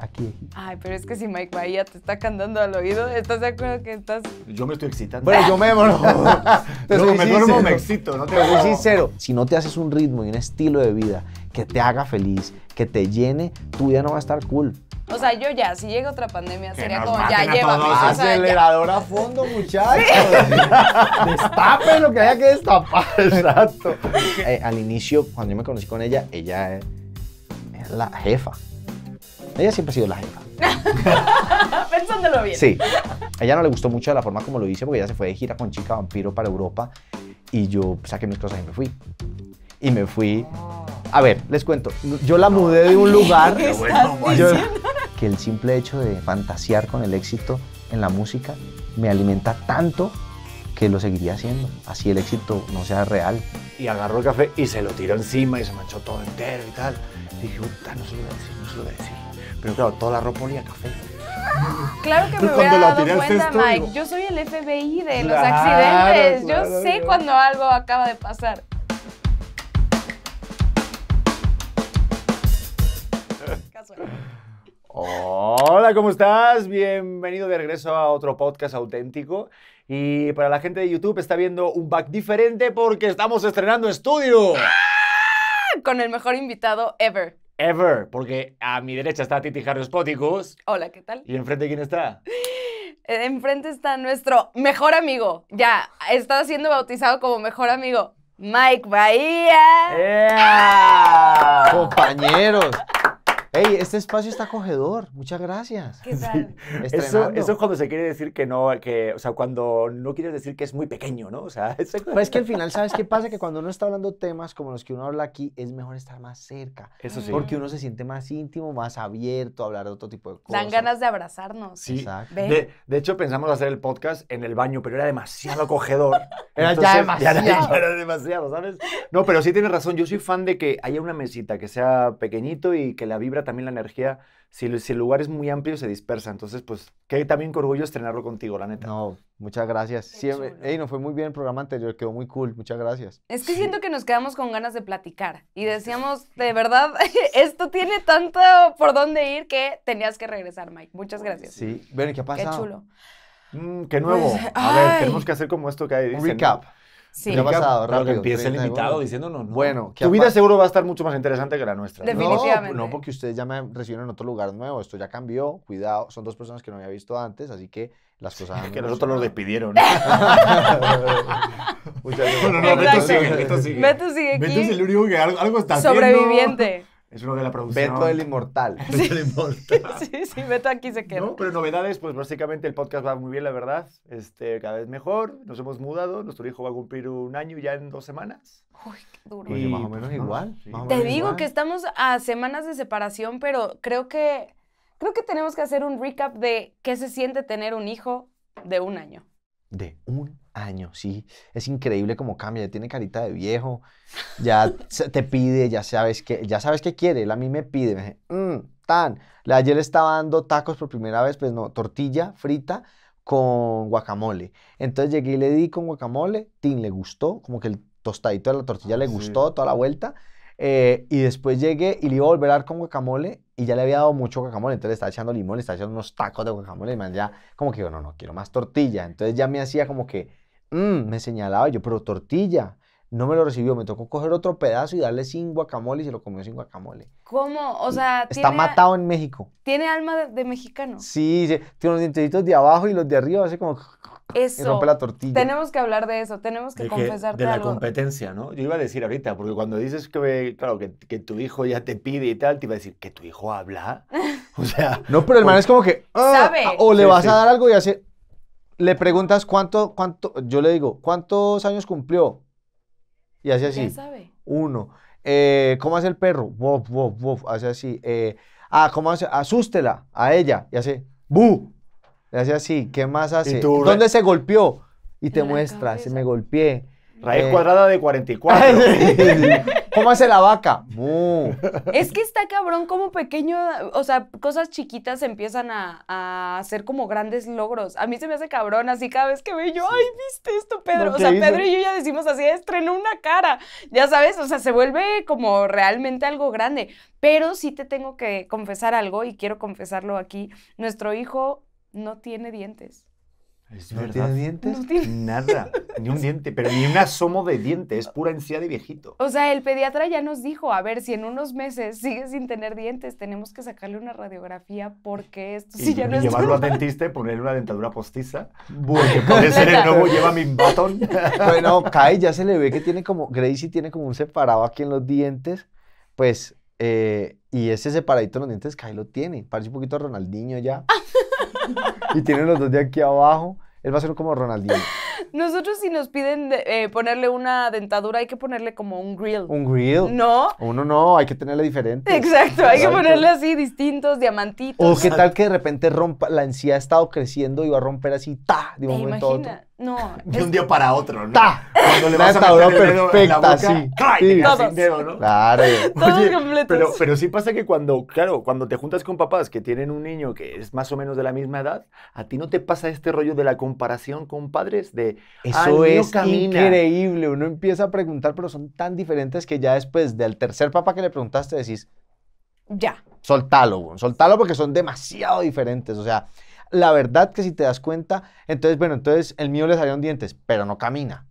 Aquí. Ay, pero es que si Mike Bahía te está cantando al oído, ¿estás de acuerdo que estás...? Yo me estoy excitando. Bueno, yo me... No, no, me duermo, me excito. No te soy sincero. Si no te haces un ritmo y un estilo de vida que te haga feliz, que te llene, tu vida no va a estar cool. O sea, yo ya, si llega otra pandemia, sería como ya lleva. O acelerador a fondo, muchachos. Sí. lo que haya que destapar. Exacto. Eh, al inicio, cuando yo me conocí con ella, ella... Eh, la jefa. Ella siempre ha sido la jefa. Pensándolo bien. Sí. A ella no le gustó mucho la forma como lo hice porque ella se fue de gira con Chica Vampiro para Europa y yo saqué mis cosas y me fui. Y me fui. A ver, les cuento. Yo la mudé de un lugar. que el simple hecho de fantasear con el éxito en la música me alimenta tanto que lo seguiría haciendo. Así el éxito no sea real. Y agarró el café y se lo tiró encima y se manchó todo entero y tal dije, puta, no se lo voy a decir, no se lo voy a decir. Pero claro, toda la ropa olía café. Claro que me hubiera dado cuenta, Mike. yo soy el FBI de los accidentes. yo sé cuando algo acaba de pasar. Hola, ¿cómo estás? Bienvenido de regreso a otro podcast auténtico. Y para la gente de YouTube está viendo un back diferente porque estamos estrenando estudio con el mejor invitado ever. Ever, porque a mi derecha está Titi Harry Hola, ¿qué tal? ¿Y enfrente quién está? Eh, enfrente está nuestro mejor amigo. Ya, está siendo bautizado como mejor amigo. Mike Bahía. Compañeros. Hey, este espacio está acogedor. Muchas gracias. ¿Qué Eso, es cuando se quiere decir que no, que, o sea, cuando no quieres decir que es muy pequeño, ¿no? O sea, pues es... que al final, ¿sabes qué pasa? Que cuando uno está hablando temas como los que uno habla aquí, es mejor estar más cerca. Eso sí. Porque uno se siente más íntimo, más abierto a hablar de otro tipo de cosas. Dan ganas de abrazarnos. Sí. De, de, hecho, pensamos hacer el podcast en el baño, pero era demasiado acogedor. Era ya demasiado. era, demasiado, ¿sabes? No, pero sí tienes razón. Yo soy fan de que haya una mesita que sea pequeñito y que la vibra también la energía. Si, el lugar es muy amplio, se dispersa. Entonces, pues, que también con orgullo estrenarlo contigo, la neta. No, muchas gracias. Siempre, ey, nos fue muy bien el programa quedó muy cool. Muchas gracias. Es que siento que nos quedamos con ganas de platicar y decíamos, de verdad, esto tiene tanto por dónde ir que tenías que regresar, Mike. Muchas gracias. Sí, Ven, ¿qué ha pasado? Qué chulo. Mm, qué pues, nuevo. a ver, tenemos que hacer como esto que hay. Dicen, recap. Sí. ¿Qué ha pasado? que empiece el invitado diciéndonos. Bueno, tu vida seguro va a estar mucho más interesante que la nuestra. Definitivamente. No, no, porque ustedes ya me recibieron en otro lugar nuevo. Esto ya cambió. Cuidado, son dos personas que no había visto antes, así que las cosas. que nosotros nos despidieron. Muchas gracias. No, no, Beto sigue, Beto sigue. Beto sigue Beto es el único que algo, algo está Sobreviviente. Es lo de la producción. Beto el Inmortal. Sí. Inmortal. Sí, sí, Beto aquí se queda. pero novedades, pues básicamente el podcast va muy bien, la verdad. Este, cada vez mejor. Nos hemos mudado. Nuestro hijo va a cumplir un año ya en dos semanas. Uy, qué duro. Y, más o pues, menos igual. Te digo que estamos a semanas de separación, pero creo que, creo que tenemos que hacer un recap de qué se siente tener un hijo de un año. De un año años, sí. Es increíble cómo cambia, ya tiene carita de viejo, ya te pide, ya sabes que, ya sabes que quiere, él a mí me pide, me dice, mm, tan. Ayer le estaba dando tacos por primera vez, pues no, tortilla frita con guacamole. Entonces llegué y le di con guacamole, tin, le gustó, como que el tostadito de la tortilla le gustó toda la vuelta. Eh, y después llegué y le iba a volver a dar con guacamole y ya le había dado mucho guacamole, entonces le estaba echando limón, le estaba echando unos tacos de guacamole y me ya como que no, no, quiero más tortilla. Entonces ya me hacía como que Mm, me señalaba yo, pero tortilla. No me lo recibió, me tocó coger otro pedazo y darle sin guacamole y se lo comió sin guacamole. ¿Cómo? O mm, sea, está matado en México. Tiene alma de, mexicano. Sí, tiene los dientes de abajo y los de arriba, así como eso. rompe la tortilla. Tenemos que hablar de eso, tenemos que de confesarte De la competencia, ¿no? Yo iba a decir ahorita, porque cuando dices que, claro, que, tu hijo ya te pide y tal, te iba a decir, ¿que tu hijo habla? O sea... no, pero el man es como que... Ah, o le vas a dar algo y hace le preguntas cuánto, cuánto, yo le digo, ¿cuántos años cumplió? Y hace así. sabe? Uno. Eh, ¿Cómo hace el perro? Wof, hace así. Eh, ah, ¿cómo hace? Asústela a ella. Y hace, bu. Y hace así. ¿Qué más hace? ¿Dónde se golpeó? Y te muestra, se me golpeé. Raíz eh, cuadrada de 44. ¿Cómo hace la vaca? Es que está cabrón como pequeño, o sea, cosas chiquitas empiezan a, hacer como grandes logros. A mí se me hace cabrón así cada vez que veo yo, ay, ¿viste esto, Pedro? o sea, Pedro y yo ya decimos así, estrenó una cara, ya sabes, o sea, se vuelve como realmente algo grande. Pero sí te tengo que confesar algo y quiero confesarlo aquí. Nuestro hijo no tiene dientes. ¿Es ¿No tiene dientes? Nada, ni un diente, pero ni un asomo de diente, es pura encía de viejito. O sea, el pediatra ya nos dijo, a ver, si en unos meses sigue sin tener dientes, tenemos que sacarle una radiografía porque esto si ya no y llevarlo al dentista y ponerle una dentadura postiza, porque puede ser el nuevo lleva mi botón bueno, Kai ya se le ve que tiene como, Gracie tiene como un separado aquí en los dientes, pues, eh, y ese separadito en los dientes Kai lo tiene, parece un poquito Ronaldinho ya. y tiene los dos de aquí abajo. Él va a ser como Ronaldinho. Nosotros si nos piden eh, ponerle una dentadura, hay que ponerle como un grill. ¿Un grill? No. Uno no, hay que tenerle diferente. Exacto, hay que ponerle así distintos, diamantitos. O qué tal que de repente rompa, la encía ha estado creciendo y va a romper así, ta, de un momento no. De un día para otro, ¿no? Cuando le vas a meter en la boca, sí. Claro. Pero, pero sí pasa que cuando, claro, cuando te juntas con papás que tienen un niño que es más o menos de la misma edad, a ti no te pasa este rollo de la comparación con padres de eso es increíble. Uno empieza a preguntar, pero son tan diferentes que ya después del tercer papá que le preguntaste decís, ya. Soltalo, soltalo porque son demasiado diferentes. O sea, la verdad que si te das cuenta, entonces, bueno, entonces el mío le salieron dientes, pero no camina.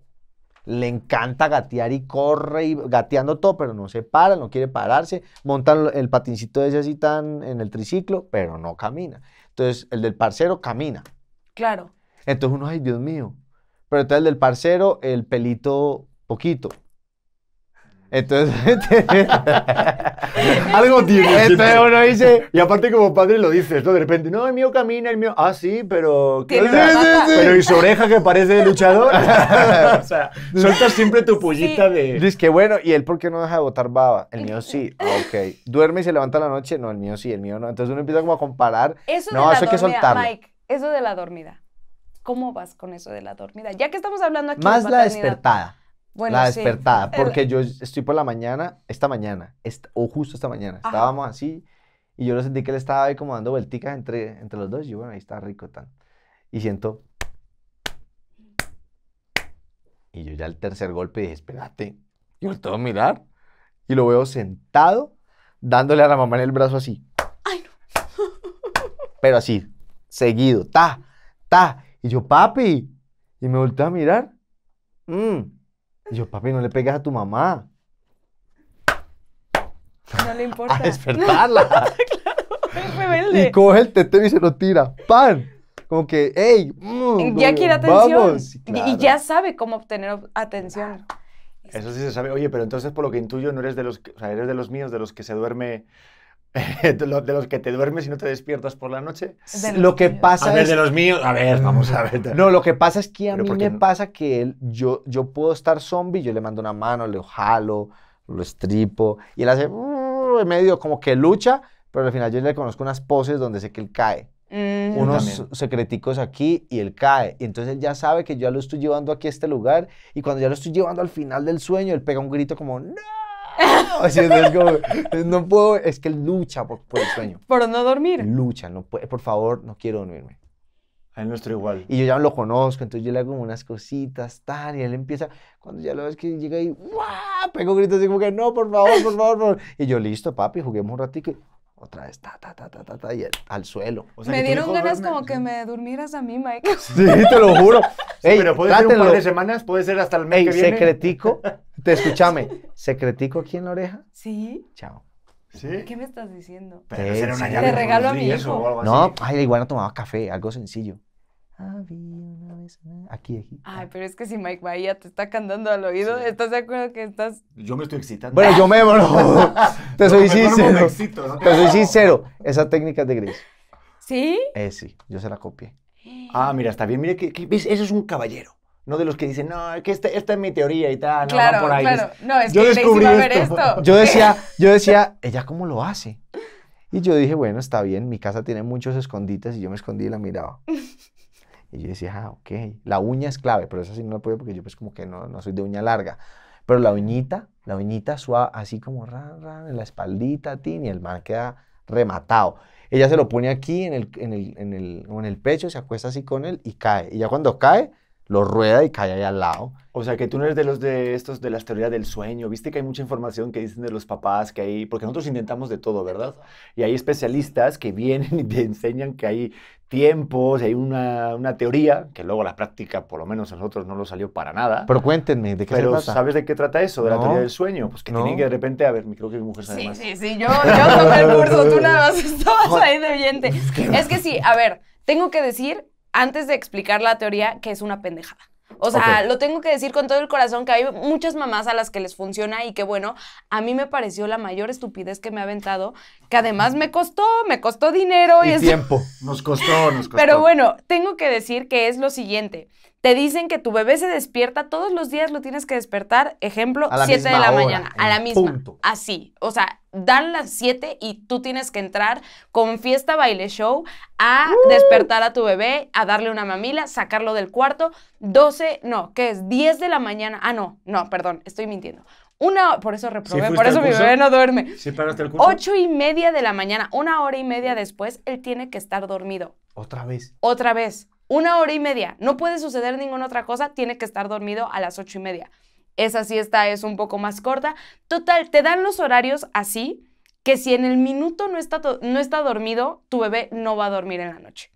Le encanta gatear y corre y gateando todo, pero no se para, no quiere pararse. Monta el patincito de ese así tan en el triciclo, pero no camina. Entonces, el del parcero camina. Claro. Entonces uno, ay, Dios mío. Pero entonces el del parcero, el pelito poquito. Entonces, este, algo tiene. uno dice, y aparte como padre lo dices, De repente, no, el mío camina, el mío, ah, sí, pero... pero y su oreja que parece de luchador. o sea, sueltas siempre tu pollita de... Dices que bueno, y él por qué no deja de botar baba. El mío sí, ah, ok. Duerme y se levanta a la noche, no, el mío sí, el mío no. Entonces uno empieza como a comparar. Eso no, de eso hay que soltar Mike, eso de la dormida. ¿Cómo vas con eso de la dormida? Ya que estamos hablando aquí Más la despertada la despertada, eh, porque yo estoy por la mañana, esta mañana, o justo esta mañana, estábamos así y yo lo sentí que él estaba ahí como dando vuelticas entre, entre los dos y bueno, ahí está rico tan Y siento... Y yo ya el tercer golpe dije, espérate, y volteo a mirar y lo veo sentado dándole a la mamá en el brazo así. Ay, no. Pero así, seguido, ta, ta. Y yo, papi, y me volteé a mirar. Mm. Y yo, papi, no le pegas a tu mamá. No le importa. despertarla. claro, es rebelde. Y coge el tetero y se lo tira. ¡Pan! Como que, ¡ey! Mm, ya quiere atención. Y ya sabe cómo obtener atención. Eso sí se sabe. Oye, pero entonces por lo que intuyo no eres de los, o sea, eres de los míos, de los que se duerme de los que te duermes y no te despiertas por la noche. Lo que pasa a ver, es... de los míos, a ver, vamos a ver. No, lo que pasa es que a mí me pasa que él, yo, yo puedo estar zombie, yo le mando una mano, le jalo, lo estripo, y él hace uh, medio como que lucha, pero al final yo le conozco unas poses donde sé que él cae. Mm. Unos secreticos aquí y él cae. Y entonces él ya sabe que yo lo estoy llevando aquí a este lugar, y cuando ya lo estoy llevando al final del sueño, él pega un grito como, ¡No! O sea, no puedo, es que lucha por, el sueño. Por no dormir. Lucha, no puede, por favor, no quiero dormirme. A nuestro igual. Y yo ya lo conozco, entonces yo le hago unas cositas, tal, y él empieza, cuando ya lo ves que llega ahí ¡guau! Pego gritos y como que, no, por favor, por favor, por favor. Y yo, listo, papi, juguemos un ratito otra vez, ta, ta, ta, ta, ta, y al suelo. me dieron ganas como que me durmieras a mí, Mike. Sí, te lo juro. pero puede ser un par de semanas, puede ser hasta el mes que viene. secretico, te escuchame secretico aquí en la oreja. Sí. Chao. ¿Qué me estás diciendo? Te regalo a mi hijo. O no, ay, igual no tomaba café, algo sencillo. Ah, una vez. Aquí, aquí. Ay, ah. pero es que si Mike Bahía te está cantando al oído, ¿estás de acuerdo que estás.? Yo me estoy excitando. Bueno, yo me. No, te soy sincero. Te soy sincero. Esa técnica es de Gris. ¿Sí? Eh, sí, yo se la copié. Ah, mira, está bien. Mire, que, ¿ves? Eso es un caballero. No de los que dicen, no, que este, esta es mi teoría y tal. Claro, no, por ahí. claro. No, es yo que descubrí ver esto. esto. Yo decía, yo decía, ¿ella cómo lo hace? Y yo dije, bueno, está bien, mi casa tiene muchos escondites y yo me escondí y la miraba. Y yo decía, ah, ok. La uña es clave, pero esa sí no la puedo porque yo pues como que no, no soy de uña larga. Pero la uñita, la uñita suave, así como ran, ran, en la espaldita, tiene y el man queda rematado. Ella se lo pone aquí en el, en el, en el pecho, se acuesta así con él y cae. Y ya cuando cae, lo rueda y cae ahí al lado. O sea, que tú no eres de los de estos de las teorías del sueño. Viste que hay mucha información que dicen de los papás, que hay, porque nosotros intentamos de todo, ¿verdad? Y hay especialistas que vienen y te enseñan que hay tiempos, hay una, una teoría, que luego la práctica, por lo menos a nosotros, no lo salió para nada. Pero cuéntenme, ¿de qué se trata? ¿sabes de qué trata eso? De la teoría del sueño. Pues que tienen que de repente, a ver, creo que mi mujer sí, Sí, sí, yo, yo tomé el curso, tú nada más estabas ahí de oyente. Es que sí, a ver, tengo que decir antes de explicar la teoría que es una pendejada. O sea, lo tengo que decir con todo el corazón que hay muchas mamás a las que les funciona y que bueno, a mí me pareció la mayor estupidez que me ha aventado, que además me costó, me costó dinero y, es. tiempo, nos costó, nos costó. Pero bueno, tengo que decir que es lo siguiente. Te dicen que tu bebé se despierta todos los días, lo tienes que despertar, ejemplo, 7 de la mañana, a la misma. Así, o sea, dan las 7 y tú tienes que entrar con fiesta baile show a uh. despertar a tu bebé, a darle una mamila, sacarlo del cuarto, 12, no, ¿qué es? 10 de la mañana. Ah, no, no, perdón, estoy mintiendo. Una, por eso reprobé, por eso mi bebé no duerme. ¿Sí el Ocho y media de la mañana, una hora y media después, él tiene que estar dormido. ¿Otra vez? Otra vez. Una hora y media. No puede suceder ninguna otra cosa, tiene que estar dormido a las ocho y media esa siesta es un poco más corta. Total, te dan los horarios así que si en el minuto no está, no está dormido, tu bebé no va a dormir en la noche.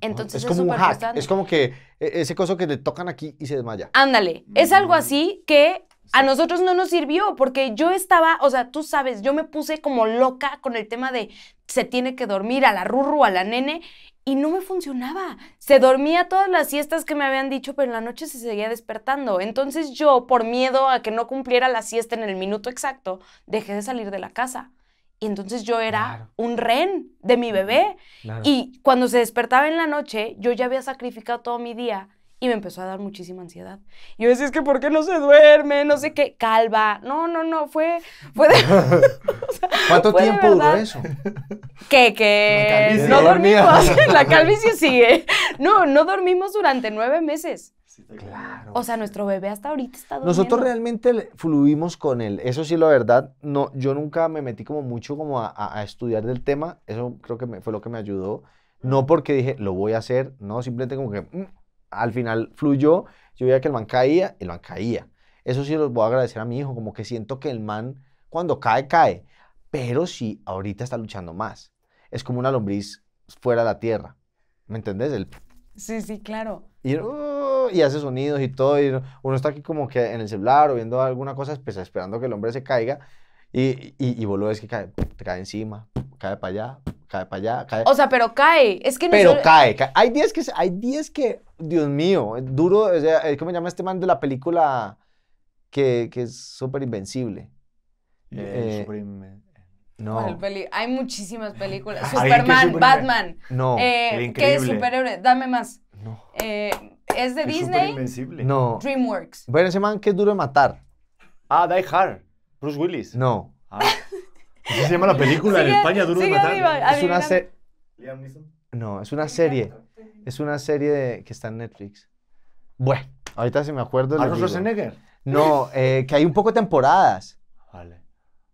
Entonces es, como un Es como que e, ese coso que le tocan aquí y se desmaya. Ándale, es algo así que a nosotros no nos sirvió porque yo estaba, o sea, tú sabes, yo me puse como loca con el tema de se tiene que dormir a la rurru, a la nene y no me funcionaba. Se dormía todas las siestas que me habían dicho, pero en la noche se seguía despertando. Entonces yo, por miedo a que no cumpliera la siesta en el minuto exacto, dejé de salir de la casa. Y entonces yo era un ren de mi bebé. Y cuando se despertaba en la noche, yo ya había sacrificado todo mi día y me empezó a dar muchísima ansiedad. Y yo decía, es que ¿por qué no se duerme? No sé qué, calva. No, no, no, fue, fue de... ¿Cuánto tiempo duró eso? Que, que no dormimos, la calvicie sigue. No, no dormimos durante nueve meses. Claro. O sea, nuestro bebé hasta ahorita está durmiendo. Nosotros realmente fluimos con él. Eso sí, la verdad, no, yo nunca me metí como mucho como a, estudiar del tema. Eso creo que fue lo que me ayudó. No porque dije, lo voy a hacer, no, simplemente como que... Mm, al final fluyó, yo veía que el man caía, el man caía. Eso sí los voy a agradecer a mi hijo, como que siento que el man cuando cae, cae, pero sí ahorita está luchando más. Es como una lombriz fuera de la tierra, ¿me entendés? El... Sí, sí, claro. Y, uh, y, hace sonidos y todo, uno está aquí como que en el celular o viendo alguna cosa, pues, esperando que el hombre se caiga, y, y, y que cae, te cae encima, cae para allá, cae para allá, cae. O sea, pero cae. Es que pero cae, Hay días que, hay días que Dios mío, es duro, ¿cómo se llama este man de la película que, es súper invencible? Eh, eh. no. Hay muchísimas películas. Ah, Superman, Batman. No. Eh, ¿Qué es superhéroe? Dame más. No. Eh, ¿Es de Disney? No. DreamWorks. Bueno, ese man que es duro de matar. Ah, Die Hard. Bruce Willis. No. ¿Cómo ah. se llama la película en España, duro de matar. Es una serie. No, es una serie. Es una serie que está en Netflix. Bueno, ahorita si me acuerdo. ¿Arnold Schwarzenegger? No, eh, que hay un poco de temporadas. Vale.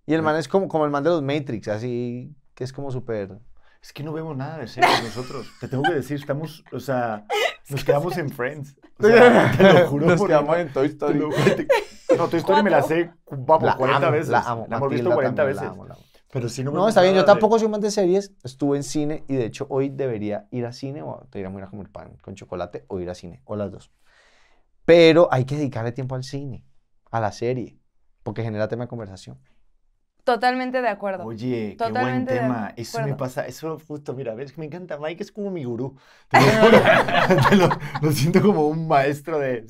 Y el eh. man es como, como el man de los Matrix, así que es como súper. Es que no vemos nada de series nosotros. Te tengo que decir, estamos, o sea, nos quedamos en Friends. te lo juro. Nos quedamos en Toy Story. no, Toy Story me la sé, vamos, la 40 veces. La amo. La hemos visto 40 veces. La amo, la amo. Pero si no, me no está bien, yo tampoco soy más de series. Estuve en cine y de hecho hoy debería ir a cine o te ir a comer pan con chocolate o ir a cine, o las dos. Pero hay que dedicarle tiempo al cine, a la serie, porque genera tema de conversación. Totalmente de acuerdo. Oye, Totalmente qué buen tema. Eso me pasa, eso justo, mira, ves que me encanta. Mike es como mi gurú. lo, siento como un maestro de.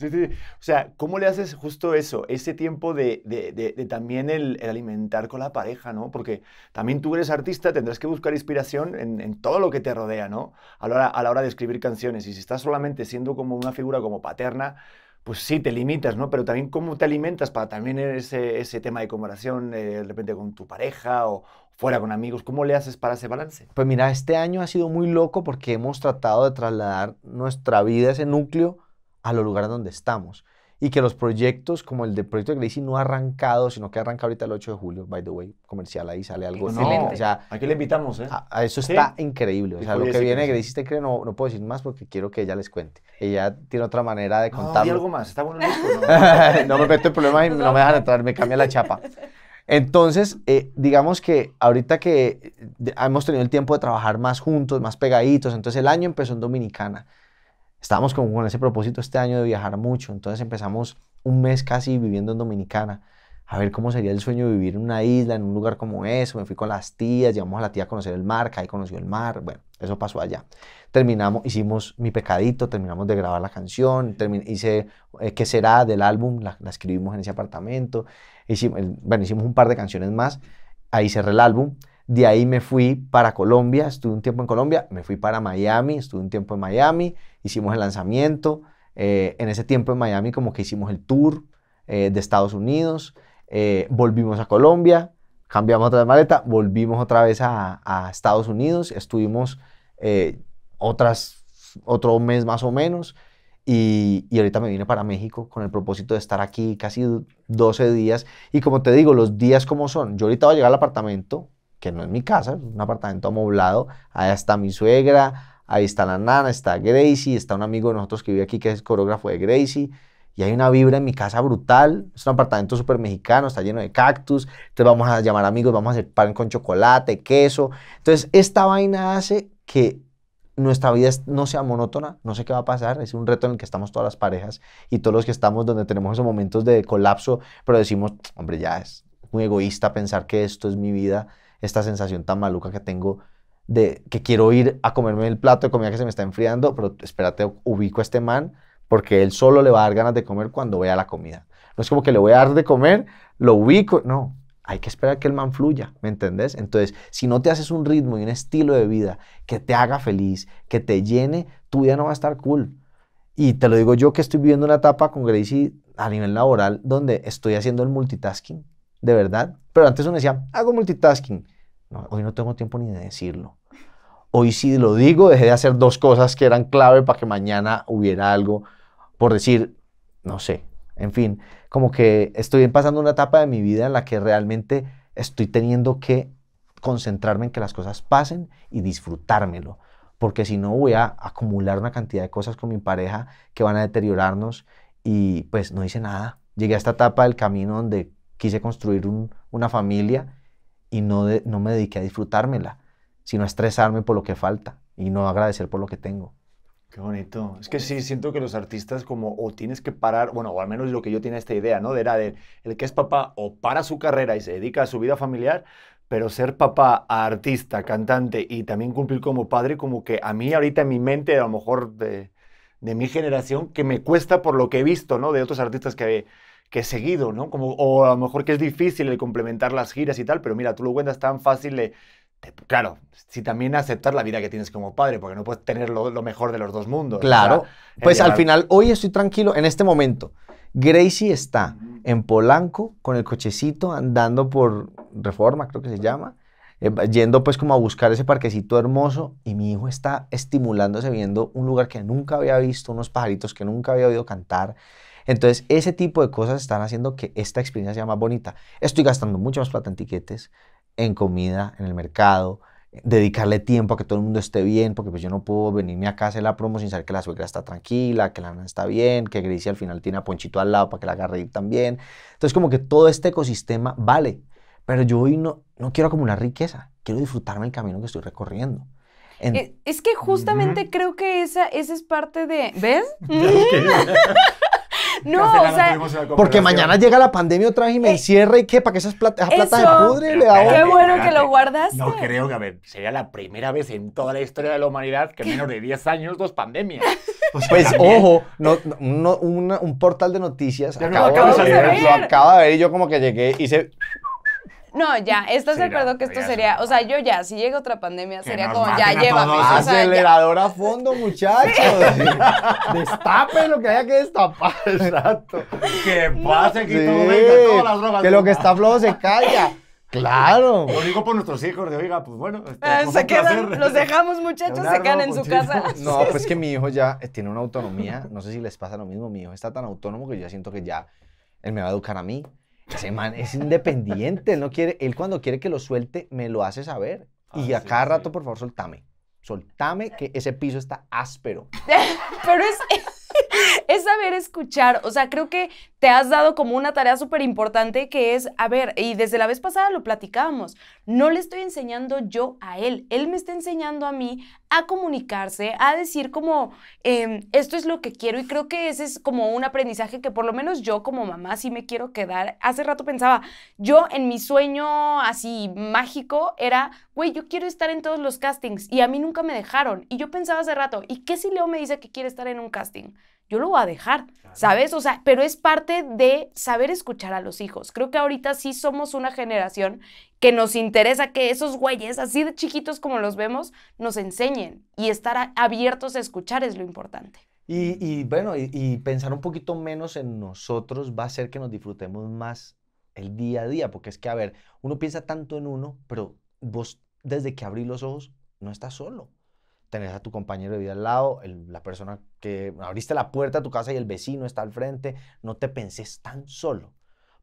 O sea, ¿cómo le haces justo eso? Ese tiempo de, de, de, también el, alimentar con la pareja, ¿no? Porque también tú eres artista, tendrás que buscar inspiración en, en todo lo que te rodea, ¿no? A la, hora, a la hora de escribir canciones. Y si estás solamente siendo como una figura como paterna, pues sí, te limitas, ¿no? Pero también cómo te alimentas para también ese, ese tema de conversación eh, de repente con tu pareja o fuera con amigos, ¿cómo le haces para ese balance? Pues mira, este año ha sido muy loco porque hemos tratado de trasladar nuestra vida, ese núcleo, a los lugares donde estamos y que los proyectos como el de proyecto de Gracie no ha arrancado, sino que arranca ahorita el 8 de julio, by the way, comercial ahí sale algo. Excelente. o sea, aquí le invitamos, ¿eh? A, eso está increíble. O sea, lo que viene de Gracie, no, puedo decir más porque quiero que ella les cuente. Ella tiene otra manera de contarlo. No, algo más, está bueno. no, me meto en problemas y no me dejan entrar, me cambia la chapa. Entonces, eh, digamos que ahorita que eh, hemos tenido el tiempo de trabajar más juntos, más pegaditos, entonces el año empezó en Dominicana estábamos con, ese propósito este año de viajar mucho, entonces empezamos un mes casi viviendo en Dominicana a ver cómo sería el sueño de vivir en una isla, en un lugar como eso. Me fui con las tías, llevamos a la tía a conocer el mar, ahí conoció el mar. Bueno, eso pasó allá. Terminamos, hicimos mi pecadito, terminamos de grabar la canción, terminé, hice eh, qué será del álbum, la, escribimos en ese apartamento. bueno, hicimos un par de canciones más, ahí cerré el álbum. De ahí me fui para Colombia, estuve un tiempo en Colombia, me fui para Miami, estuve un tiempo en Miami, hicimos el lanzamiento. Eh, en ese tiempo en Miami como que hicimos el tour eh, de Estados Unidos, eh, volvimos a Colombia, cambiamos otra maleta, volvimos otra vez a, Estados Unidos, estuvimos otras, otro mes más o menos. Y, y, ahorita me vine para México con el propósito de estar aquí casi 12 días. Y como te digo, los días como son. Yo ahorita voy a llegar al apartamento, que no es mi casa, es un apartamento amoblado, allá está mi suegra, ahí está la nana, está Gracie, está un amigo de nosotros que vive aquí que es coreógrafo de Gracie, y hay una vibra en mi casa brutal, es un apartamento súper mexicano, está lleno de cactus, entonces vamos a llamar amigos, vamos a hacer pan con chocolate, queso, entonces esta vaina hace que nuestra vida no sea monótona, no sé qué va a pasar, es un reto en el que estamos todas las parejas y todos los que estamos donde tenemos esos momentos de colapso, pero decimos, hombre, ya es muy egoísta pensar que esto es mi vida esta sensación tan maluca que tengo de que quiero ir a comerme el plato de comida que se me está enfriando, pero espérate, ubico a este man porque él solo le va a dar ganas de comer cuando vea la comida. No es como que le voy a dar de comer, lo ubico, no, hay que esperar que el man fluya, ¿me entendés? Entonces, si no te haces un ritmo y un estilo de vida que te haga feliz, que te llene, tu vida no va a estar cool. Y te lo digo yo que estoy viviendo una etapa con Gracie a nivel laboral donde estoy haciendo el multitasking, de verdad. Pero antes uno decía, hago multitasking hoy no tengo tiempo ni de decirlo. Hoy sí lo digo, dejé de hacer dos cosas que eran clave para que mañana hubiera algo por decir, no sé. En fin, como que estoy pasando una etapa de mi vida en la que realmente estoy teniendo que concentrarme en que las cosas pasen y disfrutármelo porque si no voy a acumular una cantidad de cosas con mi pareja que van a deteriorarnos y pues no hice nada. Llegué a esta etapa del camino donde quise construir una familia y no, me dediqué a disfrutármela, sino a estresarme por lo que falta y no agradecer por lo que tengo. Qué bonito. Es que sí, siento que los artistas como o tienes que parar, bueno, o al menos lo que yo tenía esta idea, ¿no? De era de, el que es papá o para su carrera y se dedica a su vida familiar, pero ser papá, artista, cantante y también cumplir como padre, como que a mí ahorita en mi mente, a lo mejor de, de mi generación, que me cuesta por lo que he visto, ¿no? De otros artistas que que seguido, ¿no? Como, o a lo mejor que es difícil el complementar las giras y tal, pero mira, tú lo cuentas tan fácil de, claro, si también aceptar la vida que tienes como padre, porque no puedes tener lo, mejor de los dos mundos. Claro, pues al final, hoy estoy tranquilo, en este momento, Gracie está en Polanco con el cochecito andando por Reforma, creo que se llama, eh, yendo pues como a buscar ese parquecito hermoso y mi hijo está estimulándose viendo un lugar que nunca había visto, unos pajaritos que nunca había oído cantar. Entonces, ese tipo de cosas están haciendo que esta experiencia sea más bonita. Estoy gastando mucho más plata en tiquetes, en comida, en el mercado, dedicarle tiempo a que todo el mundo esté bien, porque pues yo no puedo venirme a casa en la promo sin saber que la suegra está tranquila, que la nana está bien, que y al final tiene a Ponchito al lado para que la haga reír también. Entonces, como que todo este ecosistema vale, pero yo hoy no, no quiero acumular riqueza, quiero disfrutarme el camino que estoy recorriendo. E, es que justamente creo que esa, esa es parte de... ¿Ves? No, o sea, porque mañana llega la pandemia otra vez y me eh, encierra y qué, para que esas plata, plata se pudre le da Qué bueno que lo guardas. No creo que, a ver, sería la primera vez en toda la historia de la humanidad que en menos de 10 años dos pandemias. pues, pues ojo, no, un portal de noticias acaba de salir, lo acaba de ver y yo como que llegué, y se... No, ya, estás de acuerdo que esto sería, o sea, yo ya, si llega otra pandemia, sería como, ya, lleva. Acelerador a fondo, muchachos. Destapen lo que haya que destapar. Exacto. Que pase, que todo venga, todas las drogas. Que lo que está flojo se calla. Claro. Lo digo por nuestros hijos, de oiga, pues bueno. Este, ah, se quedan, los dejamos muchachos, se quedan en su casa. No, pues que mi hijo ya eh, tiene una autonomía, no sé si les pasa lo mismo, mi hijo está tan autónomo que yo ya siento que ya él me va a educar a mí ese man es independiente, él, no quiere, él cuando quiere que lo suelte me lo hace saber. y ah, a cada rato, por favor, soltame. Soltame que ese piso está áspero. Pero es... es saber escuchar. O sea, creo que te has dado como una tarea súper importante que es, a ver, y desde la vez pasada lo platicábamos, no le estoy enseñando yo a él, él me está enseñando a mí a comunicarse, a decir como, em, esto es lo que quiero y creo que ese es como un aprendizaje que por lo menos yo como mamá sí me quiero quedar. Hace rato pensaba, yo en mi sueño así mágico era, güey, yo quiero estar en todos los castings y a mí nunca me dejaron. Y yo pensaba hace rato, ¿y qué si Leo me dice que quiere estar en un casting? yo lo voy a dejar, ¿sabes? O sea, pero es parte de saber escuchar a los hijos. Creo que ahorita sí somos una generación que nos interesa que esos güeyes, así de chiquitos como los vemos, nos enseñen y estar abiertos a escuchar es lo importante. Y, bueno, y, y pensar un poquito menos en nosotros va a hacer que nos disfrutemos más el día a día, porque es que, a ver, uno piensa tanto en uno, pero vos desde que abrí los ojos no estás solo tenés a tu compañero de vida al lado, la persona que abriste la puerta a tu casa y el vecino está al frente, no te penses tan solo.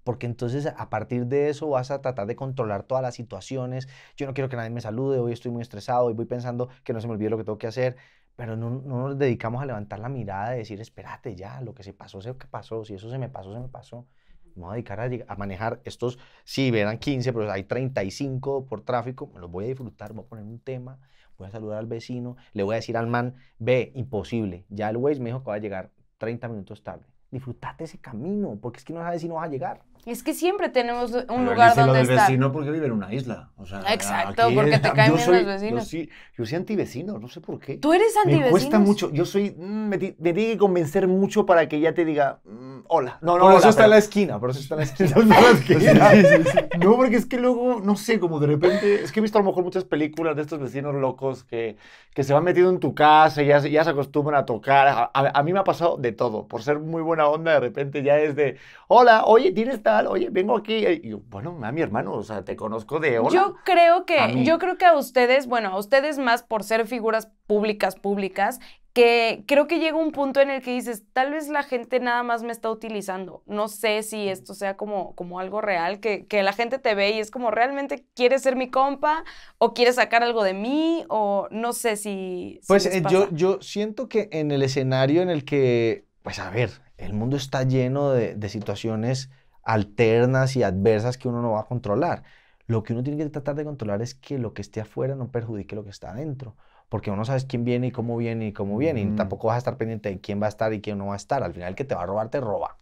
Porque entonces a partir de eso vas a tratar de controlar todas las situaciones. Yo no quiero que nadie me salude, hoy estoy muy estresado, hoy voy pensando que no se me olvide lo que tengo que hacer. Pero no, no nos dedicamos a levantar la mirada y decir, espérate ya, lo que se pasó, que pasó, si eso se me pasó, se me pasó. Me voy a dedicar a, manejar estos, sí, verán 15, pero hay 35 por tráfico, me los voy a disfrutar, voy a poner un tema, voy a saludar al vecino, le voy a decir al man, ve, imposible, ya el Waze me dijo que va a llegar 30 minutos tarde. Disfrutate ese camino, porque es que no sabes si no vas a llegar. Es que siempre tenemos un lugar dice lo del vecino porque vive en una isla. O sea, Exacto, porque te caen bien los vecinos. Yo, sí, yo soy antivecino, no sé por qué. Tú eres antivecino. Me cuesta mucho. Yo soy. Mm, me, me, tiene que convencer mucho para que ya te diga mm, hola. No, no, por eso está en la esquina. Por eso está en la esquina. no, porque es que luego, no sé, como de repente. Es que he visto a lo mejor muchas películas de estos vecinos locos que, que se van metiendo en tu casa y ya, ya se acostumbran a tocar. A, a, mí me ha pasado de todo. Por ser muy buena onda, de repente ya es de hola, oye, tienes Oye, vengo aquí. Y bueno, a mi hermano, o sea, te conozco de hola. Yo creo que, yo creo que a ustedes, bueno, a ustedes más por ser figuras públicas, públicas, que creo que llega un punto en el que dices, tal vez la gente nada más me está utilizando. No sé si esto sea como, como algo real, que, la gente te ve y es como, ¿realmente quieres ser mi compa? ¿O quieres sacar algo de mí? O no sé si... pues eh, yo, yo siento que en el escenario en el que, pues a ver, el mundo está lleno de, de situaciones alternas y adversas que uno no va a controlar. Lo que uno tiene que tratar de controlar es que lo que esté afuera no perjudique lo que está adentro, porque uno no sabe quién viene y cómo viene y cómo viene, y tampoco vas a estar pendiente de quién va a estar y quién no va a estar. Al final el que te va a robar te roba.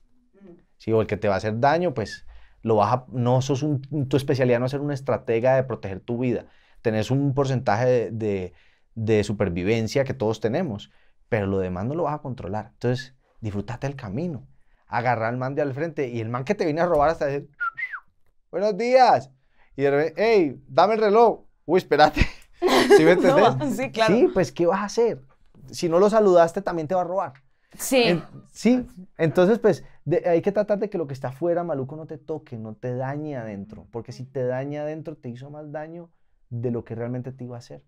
o el que te va a hacer daño, pues lo vas a, no sos un, tu especialidad no ser una estratega de proteger tu vida. Tenés un porcentaje de, de supervivencia que todos tenemos, pero lo demás no lo vas a controlar. Entonces, disfrútate el camino agarrar al man de al frente y el man que te viene a robar hasta decir, buenos días. Y de repente, hey, dame el reloj. Uy, espérate. ¿Sí me entendés? sí, pues, ¿qué vas a hacer? Si no lo saludaste, también te va a robar. Sí. sí, entonces pues hay que tratar de que lo que está afuera, maluco, no te toque, no te dañe adentro, porque si te daña adentro, te hizo más daño de lo que realmente te iba a hacer.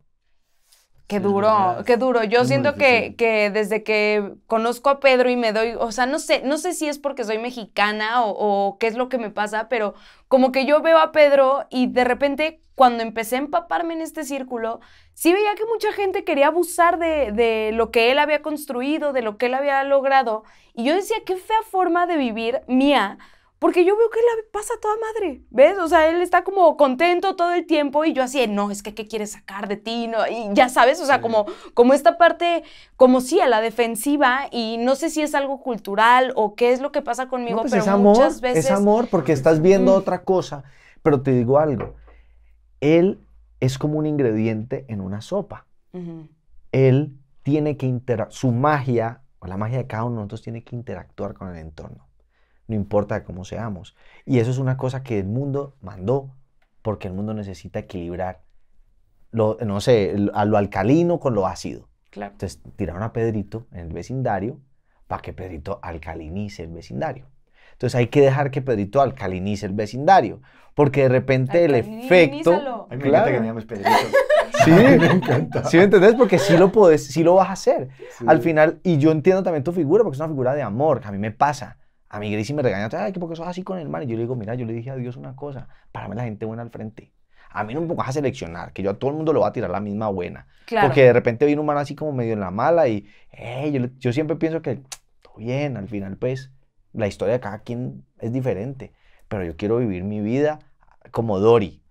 Qué duro, qué duro. Yo siento que, que, desde que conozco a Pedro y me doy, o sea, no sé, no sé si es porque soy mexicana o, o, qué es lo que me pasa, pero como que yo veo a Pedro y de repente cuando empecé a empaparme en este círculo, sí veía que mucha gente quería abusar de, de lo que él había construido, de lo que él había logrado. Y yo decía, qué fea forma de vivir mía porque yo veo que la pasa toda madre, ¿ves? O sea, él está como contento todo el tiempo y yo así, no, es que ¿qué quieres sacar de ti? No, y ya sabes, o sea, como, como esta parte, como sí, a la defensiva y no sé si es algo cultural o qué es lo que pasa conmigo, pues pero es amor, veces... Es amor porque estás viendo otra cosa, pero te digo algo, él es como un ingrediente en una sopa. Él tiene que interactuar, su magia, o la magia de cada uno de nosotros tiene que interactuar con el entorno no importa cómo seamos. Y eso es una cosa que el mundo mandó, porque el mundo necesita equilibrar, lo, no sé, a lo alcalino con lo ácido. Entonces tiraron a Pedrito en el vecindario para que Pedrito alcalinice el vecindario. Entonces hay que dejar que Pedrito alcalinice el vecindario, porque de repente el efecto... Ay, me que me llames Pedrito. Sí, me encanta. ¿Sí me entendés? Porque sí lo podés, si lo vas a hacer. Al final, y yo entiendo también tu figura, porque es una figura de amor, que a mí me pasa. A mi Gracie me regaña, ay, ¿por qué sos así con el man? Y yo le digo, mira, yo le dije a Dios una cosa, para mí la gente buena al frente. A mí no me vas a seleccionar, que yo a todo el mundo lo va a tirar la misma buena. Porque de repente viene un man así como medio en la mala y, eh, yo, siempre pienso que, todo bien, al final pues, la historia de cada quien es diferente. Pero yo quiero vivir mi vida como Dory.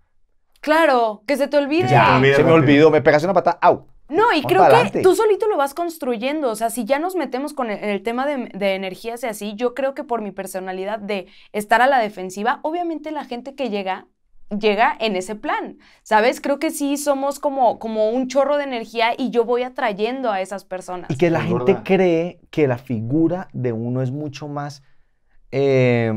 Claro, que se te olvide. Ya, se me olvidó, me pegaste una patada, au. No, y creo que tú solito lo vas construyendo. O sea, si ya nos metemos con el, tema de, energías y así, yo creo que por mi personalidad de estar a la defensiva, obviamente la gente que llega llega en ese plan, ¿sabes? Creo que sí somos como, como un chorro de energía y yo voy atrayendo a esas personas. Y que la gente cree que la figura de uno es mucho más eh,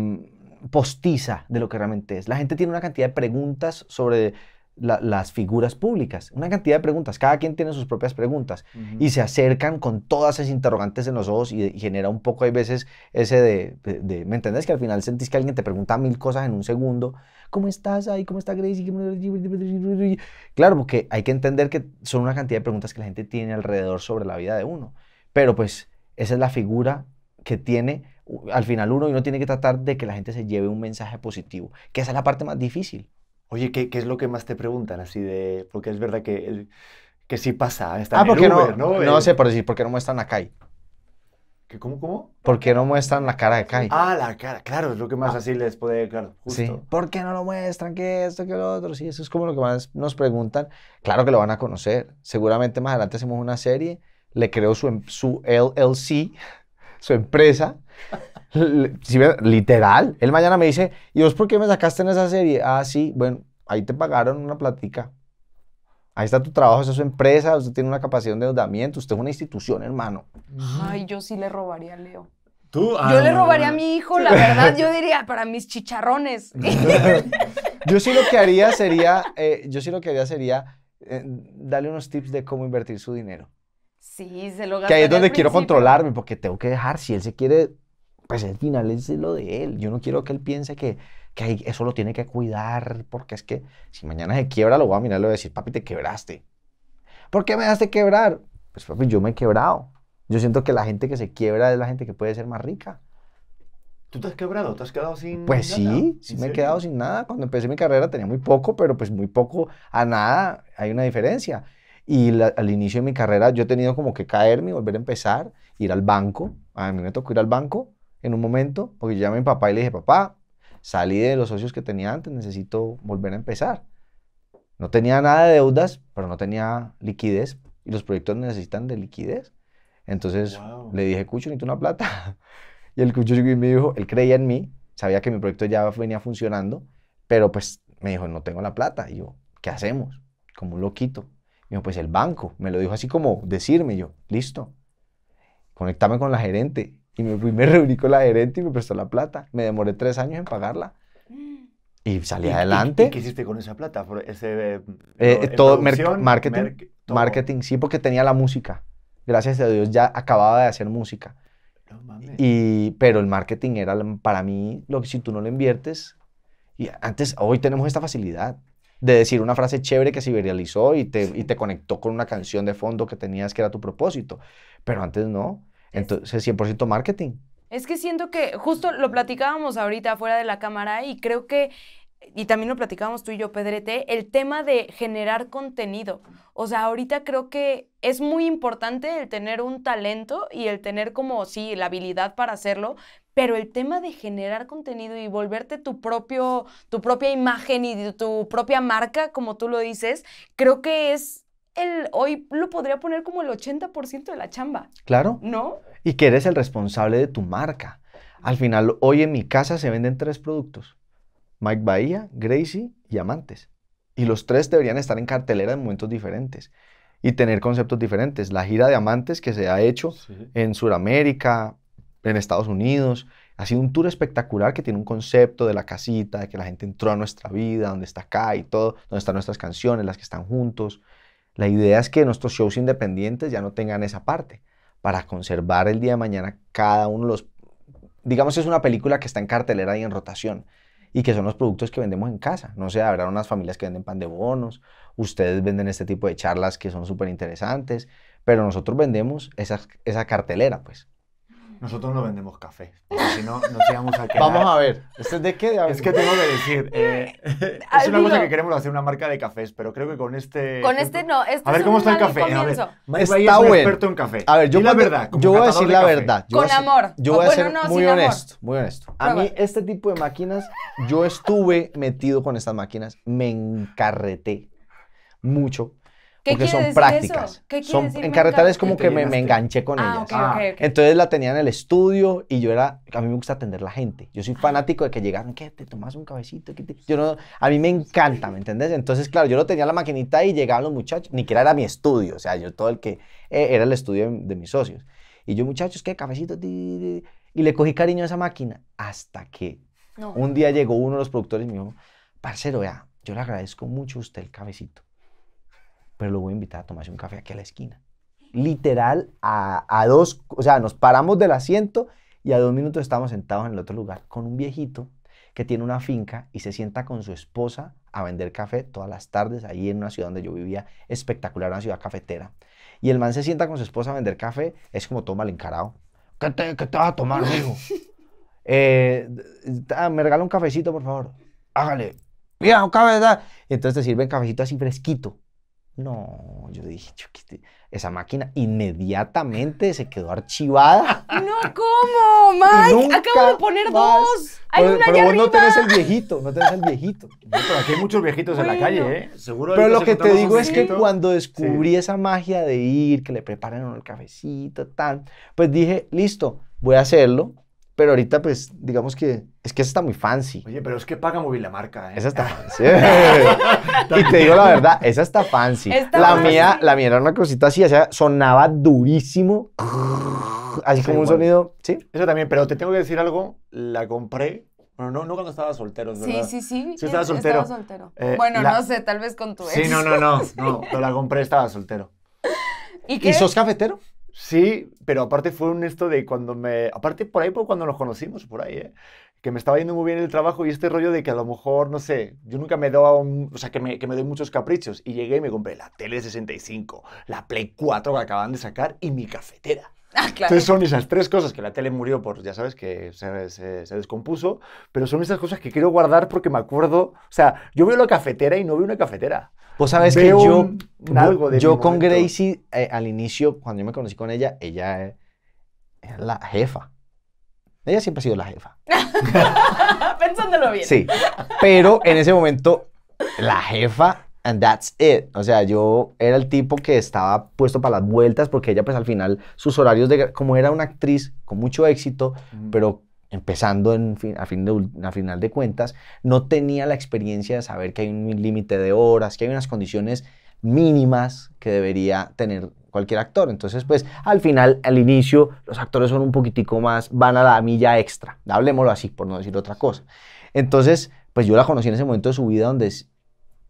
postiza de lo que realmente es. La gente tiene una cantidad de preguntas sobre las figuras públicas. Una cantidad de preguntas, cada quien tiene sus propias preguntas y se acercan con todas esas interrogantes en los ojos y, genera un poco, hay veces, ese de, ¿me entendés? Que al final sentís que alguien te pregunta mil cosas en un segundo. ¿Cómo estás ahí? ¿Cómo está Gracie? Claro, porque hay que entender que son una cantidad de preguntas que la gente tiene alrededor sobre la vida de uno. Pero pues esa es la figura que tiene al final uno y uno tiene que tratar de que la gente se lleve un mensaje positivo, que esa es la parte más difícil. Oye, ¿qué, es lo que más te preguntan? Así de, porque es verdad que, que sí pasa. Está ah, porque Uber, no, ¿no? sé, por decir, ¿por qué no muestran a Kai? ¿Qué, ¿Cómo, cómo? ¿Por qué no muestran la cara de Kai? Ah, la cara, claro, es lo que más ah. así les puede, claro, justo. Sí, ¿por qué no lo muestran? ¿Qué esto, qué lo otro? Sí, eso es como lo que más nos preguntan. Claro que lo van a conocer. Seguramente más adelante hacemos una serie, le creó su, em, su LLC, su empresa, literal, él mañana me dice, ¿y vos por qué me sacaste en esa serie? Ah, sí, bueno, ahí te pagaron una platica. Ahí está tu trabajo, esa es su empresa, usted tiene una capacidad de endeudamiento, usted es una institución, hermano. Ay, yo sí le robaría a Leo. ¿Tú? yo ah, le robaría a mi hijo, la verdad, yo diría, para mis chicharrones. yo sí lo que haría sería, eh, yo sí lo que haría sería eh, darle unos tips de cómo invertir su dinero. Sí, se lo Que ahí es donde quiero controlarme, porque tengo que dejar, si él se quiere pues el final es lo de él. Yo no quiero que él piense que, que eso lo tiene que cuidar, porque es que si mañana se quiebra, lo voy a mirar y le voy a decir, papi, te quebraste. ¿Por qué me dejaste quebrar? Pues papi, yo me he quebrado. Yo siento que la gente que se quiebra es la gente que puede ser más rica. ¿Tú te has quebrado? ¿Te has quedado sin Pues sí, sí me he quedado sin nada. Cuando empecé mi carrera tenía muy poco, pero pues muy poco a nada hay una diferencia. Y al inicio de mi carrera yo he tenido como que caerme, y volver a empezar, ir al banco. A mí me tocó ir al banco en un momento, porque yo llamé a mi papá y le dije, papá, salí de los socios que tenía antes, necesito volver a empezar. No tenía nada de deudas, pero no tenía liquidez y los proyectos necesitan de liquidez. Entonces le dije, Cucho, necesito una plata. Y el Cucho me dijo, él creía en mí, sabía que mi proyecto ya venía funcionando, pero pues me dijo, no tengo la plata. Y yo, ¿qué hacemos? Como un loquito. Me yo, pues el banco. Me lo dijo así como decirme yo, listo, conectame con la gerente. Y me fui, me reuní con la gerente y me prestó la plata. Me demoré tres años en pagarla. Mm. Y salí adelante. ¿y, qué hiciste con esa plata? Ese, eh, eh, todo marketing. Marketing, sí, porque tenía la música. Gracias a Dios ya acababa de hacer música. No, Y, pero el marketing era para mí lo que si tú no lo inviertes. Y antes, hoy tenemos esta facilidad de decir una frase chévere que se viralizó y te, y te conectó con una canción de fondo que tenías que era tu propósito. Pero antes no. Entonces, 100% marketing. Es que siento que justo lo platicábamos ahorita afuera de la cámara y creo que y también lo platicábamos tú y yo, Pedrete, el tema de generar contenido. O sea, ahorita creo que es muy importante el tener un talento y el tener como, sí, la habilidad para hacerlo, pero el tema de generar contenido y volverte tu, propio, tu propia imagen y tu propia marca, como tú lo dices, creo que es hoy lo podría poner como el 80% de la chamba. Claro. ¿No? Y que eres el responsable de tu marca. Al final, hoy en mi casa se venden tres productos. Mike Bahía, Gracie y Amantes. Y los tres deberían estar en cartelera en momentos diferentes y tener conceptos diferentes. La gira de Amantes que se ha hecho en Sudamérica, en Estados Unidos, ha sido un tour espectacular que tiene un concepto de la casita, de que la gente entró a nuestra vida, donde está acá y todo, donde están nuestras canciones, las que están juntos. La idea es que nuestros shows independientes ya no tengan esa parte, para conservar el día de mañana cada uno de los... Digamos, que es una película que está en cartelera y en rotación, y que son los productos que vendemos en casa. No sé, habrá unas familias que venden pan de bonos, ustedes venden este tipo de charlas que son súper interesantes, pero nosotros vendemos esa cartelera, pues. Nosotros no vendemos café, si no nos íbamos a quedar. Vamos a ver, ¿este es de qué? Es que tengo que decir, eh, es una cosa que queremos hacer una marca de cafés, pero creo que con este... Con este no, este A ver, es ¿cómo está el café? A ver, está es un experto en café. A ver, yo, la verdad, yo voy a decir la verdad. Yo con amor. Yo voy a ser muy honesto, muy honesto. A mí este tipo de máquinas, yo estuve metido con estas máquinas, me encarreté mucho que porque son prácticas. son, en carretera es como que me, enganché con ah, ellas. Entonces la tenía en el estudio y yo era, a mí me gusta atender la gente. Yo soy ah. fanático de que llegaron, ¿qué? ¿Te tomas un cabecito? Yo no, a mí me encanta, ¿me entendés? Entonces, claro, yo lo tenía la maquinita y llegaban los muchachos, ni que era mi estudio, o sea, yo todo el que e, era el estudio de, mis socios. Y yo, muchachos, ¿qué? ¿Cabecito? Y le cogí cariño a esa máquina hasta que un día llegó uno de los productores y me dijo, parcero, vea, yo le agradezco mucho a usted el cabecito pero lo voy a invitar a tomarse un café aquí a la esquina. Literal, a, dos, o sea, nos paramos del asiento y a dos minutos estamos sentados en el otro lugar con un viejito que tiene una finca y se sienta con su esposa a vender café todas las tardes ahí en una ciudad donde yo vivía, espectacular, una ciudad cafetera. Y el man se sienta con su esposa a vender café, es como toma el encarado. ¿Qué te, vas a tomar, hijo? Eh, ah, me regala un cafecito, por favor. Hágale. Mira, un café. Y entonces te sirven cafecito así fresquito. No, yo dije, esa máquina inmediatamente se quedó archivada. No, ¿cómo, Mike? Acabo de poner dos. Hay pero, una vos no tenés el viejito, no tenés el viejito. pero aquí hay muchos viejitos en la calle, ¿eh? Seguro pero lo que te digo es que cuando descubrí esa magia de ir, que le preparan el cafecito, tal, pues dije, listo, voy a hacerlo. Pero ahorita, pues, digamos que es que esa está muy fancy. Oye, pero es que paga móvil la marca, ¿eh? Esa está fancy. y te digo la verdad, esa está fancy. la mía, la mía era una cosita así, o sea, sonaba durísimo. así como un sonido, ¿sí? Eso también, pero te tengo que decir algo, la compré bueno, no, no cuando estaba soltero, ¿verdad? Sí, sí, sí. Sí, estaba soltero. Eh, bueno, no sé, tal vez con tu ex. Sí, no, no, no. no, la compré, estaba soltero. ¿Y, ¿Y sos cafetero? Sí, pero aparte fue un esto de cuando me... Aparte por ahí, por cuando nos conocimos, por ahí, ¿eh? que me estaba yendo muy bien el trabajo y este rollo de que a lo mejor, no sé, yo nunca me doy, O sea, que me, que doy muchos caprichos. Y llegué y me compré la Tele 65, la Play 4 que acaban de sacar y mi cafetera. Ah, claro. Entonces son esas tres cosas que la tele murió por, ya sabes, que se, se, descompuso, pero son esas cosas que quiero guardar porque me acuerdo, o sea, yo veo la cafetera y no veo una cafetera. Vos sabes que yo, con Gracie, eh, al inicio, cuando yo me conocí con ella, ella eh, la jefa. Ella siempre ha sido la jefa. Pensándolo bien. Sí, pero en ese momento, la jefa And that's it. O sea, yo era el tipo que estaba puesto para las vueltas porque ella pues al final sus horarios de... Como era una actriz con mucho éxito, pero empezando en fin, a, fin de, a final de cuentas, no tenía la experiencia de saber que hay un límite de horas, que hay unas condiciones mínimas que debería tener cualquier actor. Entonces, pues al final, al inicio, los actores son un poquitico más, van a la milla extra. Hablemoslo así, por no decir otra cosa. Entonces, pues yo la conocí en ese momento de su vida donde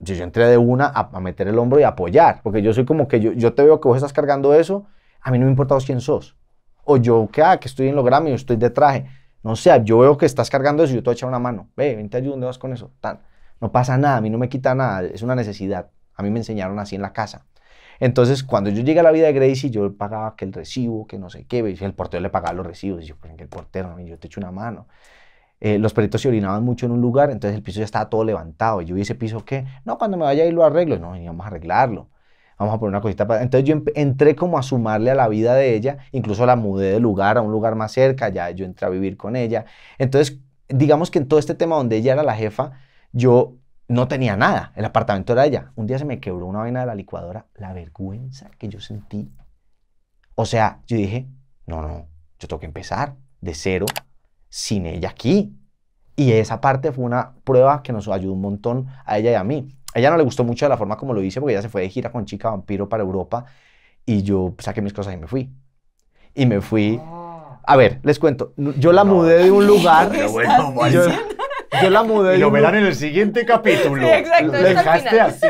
yo entré de una a, meter el hombro y apoyar, porque yo soy como que yo, yo, te veo que vos estás cargando eso, a mí no me importa vos quién sos. O yo que, ah, que estoy en lo Grammy, estoy de traje. No sé, yo veo que estás cargando eso y yo te voy una mano. Ve, vente, ¿dónde vas con eso. Tan. No pasa nada, a mí no me quita nada, es una necesidad. A mí me enseñaron así en la casa. Entonces, cuando yo llegué a la vida de Gracie, yo pagaba que el recibo, que no sé qué, el portero le pagaba los recibos. Y yo, pues, el portero, yo te echo una mano. Eh, los perritos se orinaban mucho en un lugar, entonces el piso ya estaba todo levantado. Y yo, vi ese piso qué? No, cuando me vaya ahí lo arreglo. No, íbamos a arreglarlo vamos a poner una cosita para... Entonces yo entré como a sumarle a la vida de ella, incluso la mudé de lugar a un lugar más cerca, ya yo entré a vivir con ella. Entonces, digamos que en todo este tema donde ella era la jefa, yo no tenía nada, el apartamento era ella. Un día se me quebró una vaina de la licuadora, la vergüenza que yo sentí. O sea, yo dije, no, no, yo tengo que empezar de cero sin ella aquí. Y esa parte fue una prueba que nos ayudó un montón a ella y a mí ella no le gustó mucho la forma como lo hice porque ella se fue de gira con Chica Vampiro para Europa y yo saqué mis cosas y me fui. Y me fui... Ah. A ver, les cuento. Yo la mudé de un lugar... yo, la mudé... Y lo verán en el siguiente capítulo. dejaste así.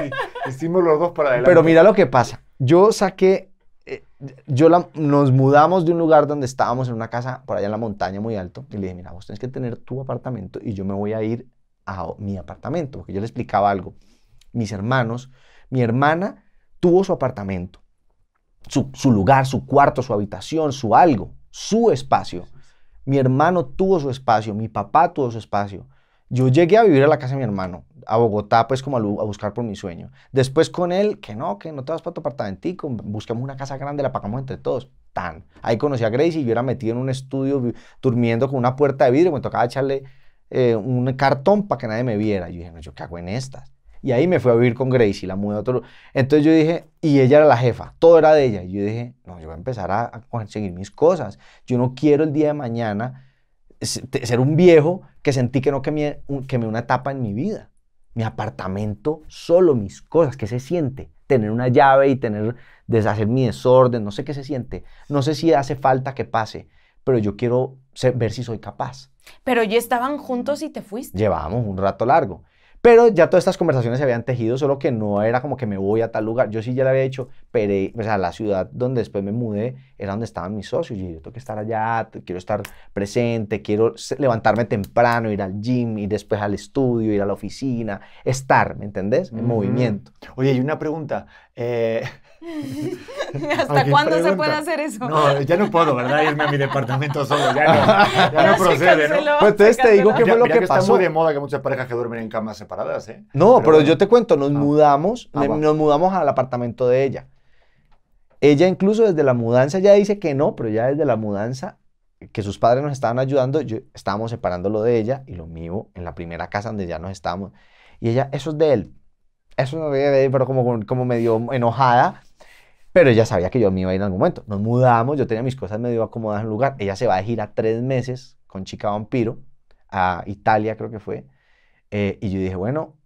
Hicimos los dos para adelante. Pero mira lo que pasa. Yo saqué eh, yo la, nos mudamos de un lugar donde estábamos en una casa por allá en la montaña muy alto y le dije, mira, vos tenés que tener tu apartamento y yo me voy a ir a mi apartamento, porque yo le explicaba algo mis hermanos, mi hermana tuvo su apartamento, su, lugar, su cuarto, su habitación, su algo, su espacio. Mi hermano tuvo su espacio, mi papá tuvo su espacio. Yo llegué a vivir a la casa de mi hermano, a Bogotá, pues como a, buscar por mi sueño. Después con él, que no, que no te vas para tu apartamentico, buscamos una casa grande, la pagamos entre todos. Tan. Ahí conocí a Gracie y yo era metido en un estudio durmiendo con una puerta de vidrio, me tocaba echarle eh, un cartón para que nadie me viera. Yo dije, no, ¿yo qué hago en estas? Y ahí me fui a vivir con Gracie, la mudé a otro. Entonces yo dije, y ella era la jefa, todo era de ella. Y yo dije, no, yo voy a empezar a, conseguir mis cosas. Yo no quiero el día de mañana ser un viejo que sentí que no quemé, me una etapa en mi vida. Mi apartamento, solo mis cosas, ¿qué se siente? Tener una llave y tener, deshacer mi desorden, no sé qué se siente. No sé si hace falta que pase, pero yo quiero ver si soy capaz. Pero ya estaban juntos y te fuiste. Llevábamos un rato largo. Pero ya todas estas conversaciones se habían tejido, solo que no era como que me voy a tal lugar. Yo sí ya lo había hecho, pero, o la ciudad donde después me mudé era donde estaban mis socios. Y yo tengo que estar allá, quiero estar presente, quiero levantarme temprano, ir al gym, ir después al estudio, ir a la oficina, estar, ¿me entendés? En movimiento. Oye, hay una pregunta. Eh, ¿Hasta cuándo se puede hacer eso? No, ya no puedo, ¿verdad? Irme a mi departamento solo, ya no, procede, ¿no? Pues te, este, te digo que fue lo que, que pasó. Está muy de moda que muchas parejas que duermen en camas separadas, ¿eh? No, pero, yo te cuento, nos mudamos, ah, nos mudamos al apartamento de ella. Ella incluso desde la mudanza ya dice que no, pero ya desde la mudanza que sus padres nos estaban ayudando, yo, estábamos separándolo de ella y lo mío en la primera casa donde ya nos estábamos. Y ella, eso es de él. Eso no pero como, como medio enojada, pero ella sabía que yo me iba a ir en algún momento. Nos mudamos, yo tenía mis cosas medio acomodadas en un lugar. Ella se va a gira tres meses con Chica Vampiro a Italia, creo que fue. Eh, y yo dije, bueno,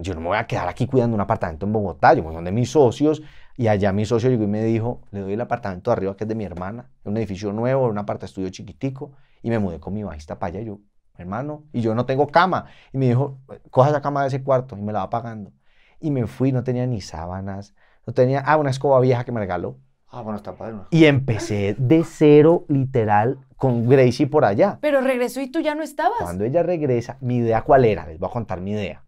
yo no me voy a quedar aquí cuidando un apartamento en Bogotá. Yo me voy donde mis socios. Y allá mi socio llegó y me dijo, le doy el apartamento de arriba que es de mi hermana. Un edificio nuevo, un apartamento estudio chiquitico. Y me mudé con mi bajista para allá. yo, hermano, y yo no tengo cama. Y me dijo, coja esa cama de ese cuarto y me la va pagando. Y me fui, no tenía ni sábanas, no tenía, ah, una escoba vieja que me regaló. Ah, bueno, está padre. Y empecé de cero, literal, con Gracie por allá. Pero regresó y tú ya no estabas. Cuando ella regresa, mi idea cuál era, les voy a contar mi idea.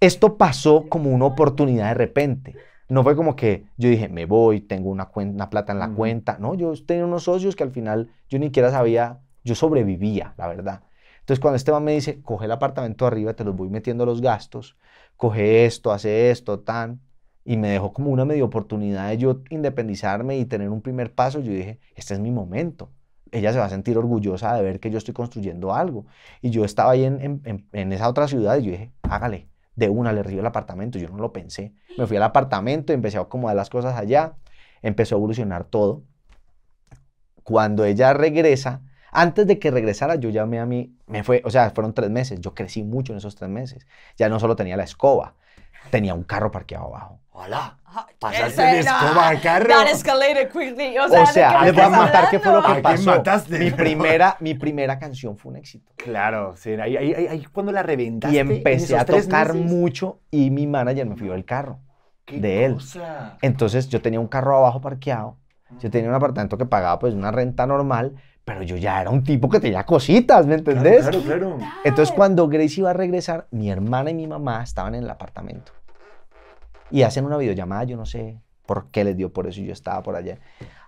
Esto pasó como una oportunidad de repente. No fue como que yo dije, me voy, tengo una, cuenta, una plata en la cuenta. No, yo tenía unos socios que al final yo ni siquiera sabía, yo sobrevivía, la verdad. Entonces cuando Esteban me dice, coge el apartamento arriba, te los voy metiendo los gastos, coge esto, hace esto, tan y me dejó como una media oportunidad de yo independizarme y tener un primer paso, yo dije, este es mi momento. Ella se va a sentir orgullosa de ver que yo estoy construyendo algo. Y yo estaba ahí en, esa otra ciudad y yo dije, hágale, de una le río el apartamento. Yo no lo pensé. Me fui al apartamento, empecé a acomodar las cosas allá, empezó a evolucionar todo. Cuando ella regresa, antes de que regresara, yo llamé a mí, me fue, o sea, fueron tres meses, yo crecí mucho en esos tres meses. Ya no solo tenía la escoba, tenía un carro parqueado abajo. Hola. Ah, Pasaste de escoba al carro. quickly. O sea, o les voy a matar qué fue lo que pasó. Mi primera, mi primera canción fue un éxito. Claro, sí, ahí, ahí, cuando la reventaste. Y empecé a tocar mucho y mi manager me pidió el carro de él. Entonces yo tenía un carro abajo parqueado. Yo tenía un apartamento que pagaba pues una renta normal pero yo ya era un tipo que tenía cositas, ¿me entendés? Claro, claro, Entonces cuando Grace iba a regresar, mi hermana y mi mamá estaban en el apartamento y hacen una videollamada, yo no sé por qué les dio por eso y yo estaba por allá.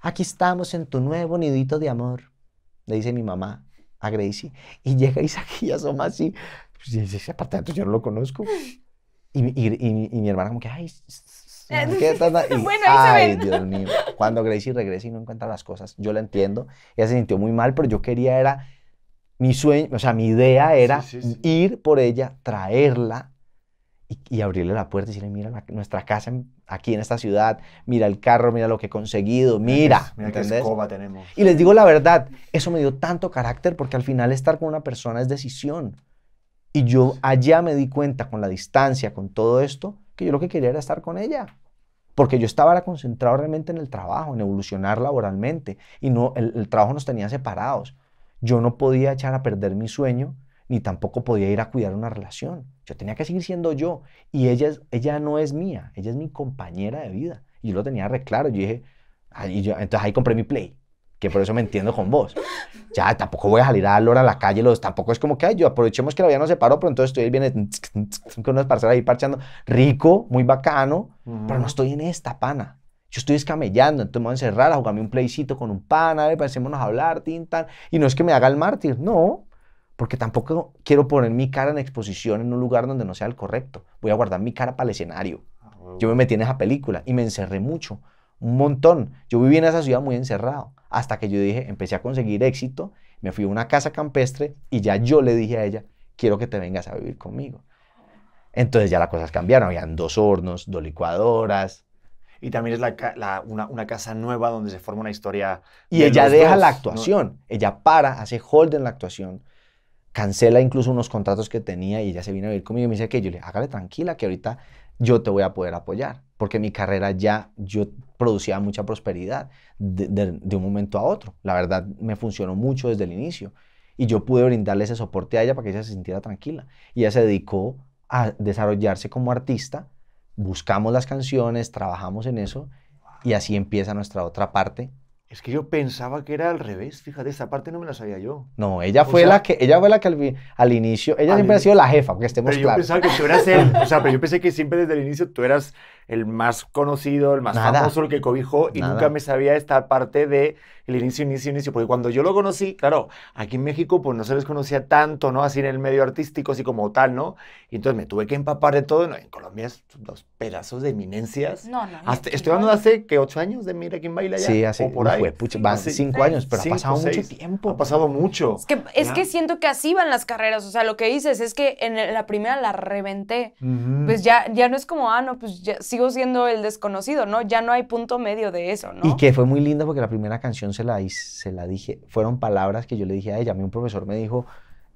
Aquí estamos en tu nuevo nidito de amor, le dice mi mamá a Gracie y llega Isaac y asoma así, dice, pues, ese apartamento yo no lo conozco. Y, y, y mi hermana como que, ay, eh, ¿Qué bueno, ay, Dios Cuando Gracie regresa y no encuentra las cosas, yo la entiendo. Ella se sintió muy mal, pero yo quería era mi sueño, o sea, mi idea era ir por ella, traerla y, abrirle la puerta y decirle, mira nuestra casa aquí en esta ciudad, mira el carro, mira lo que he conseguido, mira. Mira, qué escoba tenemos. Y les digo la verdad, eso me dio tanto carácter porque al final estar con una persona es decisión. Y yo allá me di cuenta con la distancia, con todo esto, que yo lo que quería era estar con ella. Porque yo estaba concentrado realmente en el trabajo, en evolucionar laboralmente. Y no, el, trabajo nos tenía separados. Yo no podía echar a perder mi sueño, ni tampoco podía ir a cuidar una relación. Yo tenía que seguir siendo yo. Y ella, ella no es mía, ella es mi compañera de vida. Y yo lo tenía reclaro. Yo dije, y yo, entonces ahí compré mi play que por eso me entiendo con vos. Ya, tampoco voy a salir a dar a la calle, los, tampoco es como que, ay, yo aprovechemos que la vida no se paró, pero entonces estoy ahí, viene con unas ahí parchando, rico, muy bacano, pero no estoy en esta pana. Yo estoy escamellando, entonces me voy a encerrar a jugarme un playcito con un pana, a ver, a hablar, tintan Y no es que me haga el mártir, no, porque tampoco quiero poner mi cara en exposición en un lugar donde no sea el correcto. Voy a guardar mi cara para el escenario. Ah, yo me metí en esa película y me encerré mucho un montón. Yo viví en esa ciudad muy encerrado, hasta que yo dije, empecé a conseguir éxito, me fui a una casa campestre y ya yo le dije a ella, quiero que te vengas a vivir conmigo. Entonces ya las cosas cambiaron, habían dos hornos, dos licuadoras. Y también es la, una, casa nueva donde se forma una historia. Y ella deja la actuación, ella para, hace hold en la actuación, cancela incluso unos contratos que tenía y ella se vino a vivir conmigo y me dice que yo le hágale tranquila que ahorita yo te voy a poder apoyar, porque mi carrera ya, yo producía mucha prosperidad de, un momento a otro. La verdad me funcionó mucho desde el inicio y yo pude brindarle ese soporte a ella para que ella se sintiera tranquila. Y ella se dedicó a desarrollarse como artista, buscamos las canciones, trabajamos en eso y así empieza nuestra otra parte es que yo pensaba que era al revés, fíjate, esa parte no me la sabía yo. No, ella fue la que, ella fue la que al, inicio, ella siempre ha sido la jefa, porque estemos pero yo pensaba que tú eras el, o sea, pero yo pensé que siempre desde el inicio tú eras el más conocido, el más famoso, el que cobijó, y nunca me sabía esta parte de el inicio, inicio, inicio, porque cuando yo lo conocí, claro, aquí en México pues no se les conocía tanto, ¿no? Así en el medio artístico, así como tal, ¿no? Y entonces me tuve que empapar de todo, ¿no? En Colombia es dos pedazos de eminencias. No, no. Hasta, estoy hablando de hace, ¿qué? ¿Ocho años de Mira quién baila ya? Sí, así, o por ahí. Pues, pucha, van cinco años, pero ha pasado mucho tiempo. Ha pasado mucho. Es que, es que, siento que así van las carreras, o sea, lo que dices es que en la primera la reventé. Pues ya, ya no es como, ah, no, pues sigo siendo el desconocido, ¿no? Ya no hay punto medio de eso, ¿no? Y que fue muy linda porque la primera canción se la, se la dije, fueron palabras que yo le dije a ella. A mí un profesor me dijo,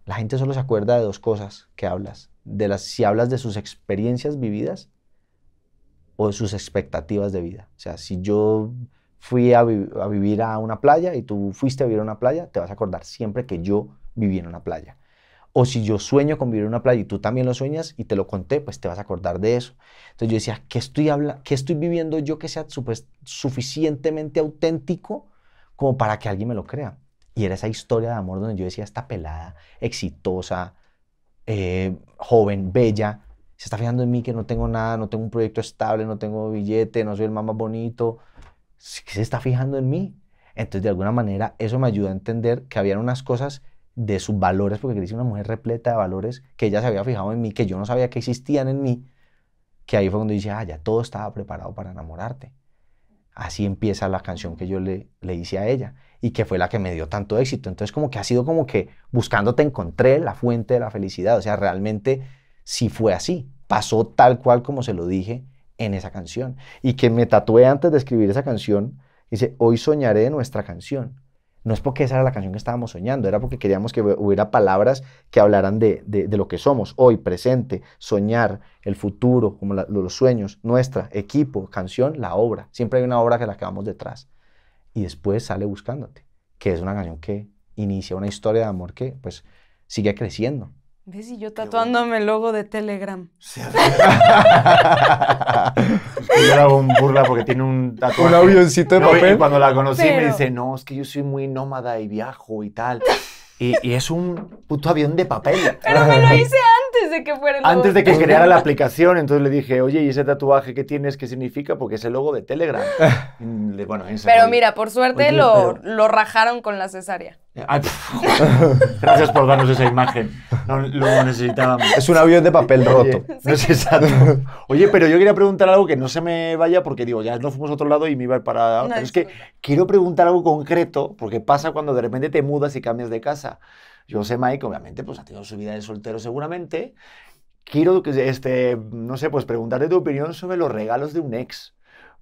la gente solo se acuerda de dos cosas que hablas. De las, si hablas de sus experiencias vividas o de sus expectativas de vida. O sea, si yo fui a, vivir a una playa y tú fuiste a vivir a una playa, te vas a acordar siempre que yo viví en una playa. O si yo sueño con vivir en una playa y tú también lo sueñas y te lo conté, pues te vas a acordar de eso. Entonces yo decía, ¿qué estoy, qué estoy viviendo yo que sea suficientemente auténtico como para que alguien me lo crea? Y era esa historia de amor donde yo decía, esta pelada, exitosa, eh, joven, bella, se está fijando en mí que no tengo nada, no tengo un proyecto estable, no tengo billete, no soy el más bonito, se está fijando en mí. Entonces, de alguna manera, eso me ayudó a entender que había unas cosas de sus valores, porque quería una mujer repleta de valores que ella se había fijado en mí, que yo no sabía que existían en mí, que ahí fue cuando dije, ah, ya todo estaba preparado para enamorarte. Así empieza la canción que yo le, le hice a ella y que fue la que me dio tanto éxito. Entonces, como que ha sido como que buscándote encontré la fuente de la felicidad. O sea, realmente si fue así. Pasó tal cual como se lo dije en esa canción. Y que me tatué antes de escribir esa canción, dice, hoy soñaré nuestra canción. No es porque esa era la canción que estábamos soñando, era porque queríamos que hubiera palabras que hablaran de, de, lo que somos, hoy, presente, soñar, el futuro, como los sueños, nuestra, equipo, canción, la obra. Siempre hay una obra que la acabamos detrás. Y después sale buscándote, que es una canción que inicia una historia de amor que pues sigue creciendo ¿Ves? Y yo tatuándome el logo de Telegram. Sí, yo hago un burla porque tiene un tatuaje. Un avioncito de papel. Y cuando la conocí me dice, no, es que yo soy muy nómada y viajo y tal. Y, y, es un puto avión de papel. Pero me lo hice antes de que fuera el Antes de que creara la aplicación. Entonces le dije, oye, ¿y ese tatuaje que tienes qué significa? Porque es el logo de Telegram. bueno, Pero mira, por suerte lo, lo rajaron con la cesárea. Gracias por darnos esa imagen. lo necesitábamos. Es un avión de papel roto. Oye, pero yo quería preguntar algo que no se me vaya porque digo, ya no fuimos a otro lado y me iba para... pero es que quiero preguntar algo concreto porque pasa cuando de repente te mudas y cambias de casa. Yo sé, Mike, obviamente, pues ha tenido su vida de soltero seguramente. Quiero, este, no sé, pues preguntarte tu opinión sobre los regalos de un ex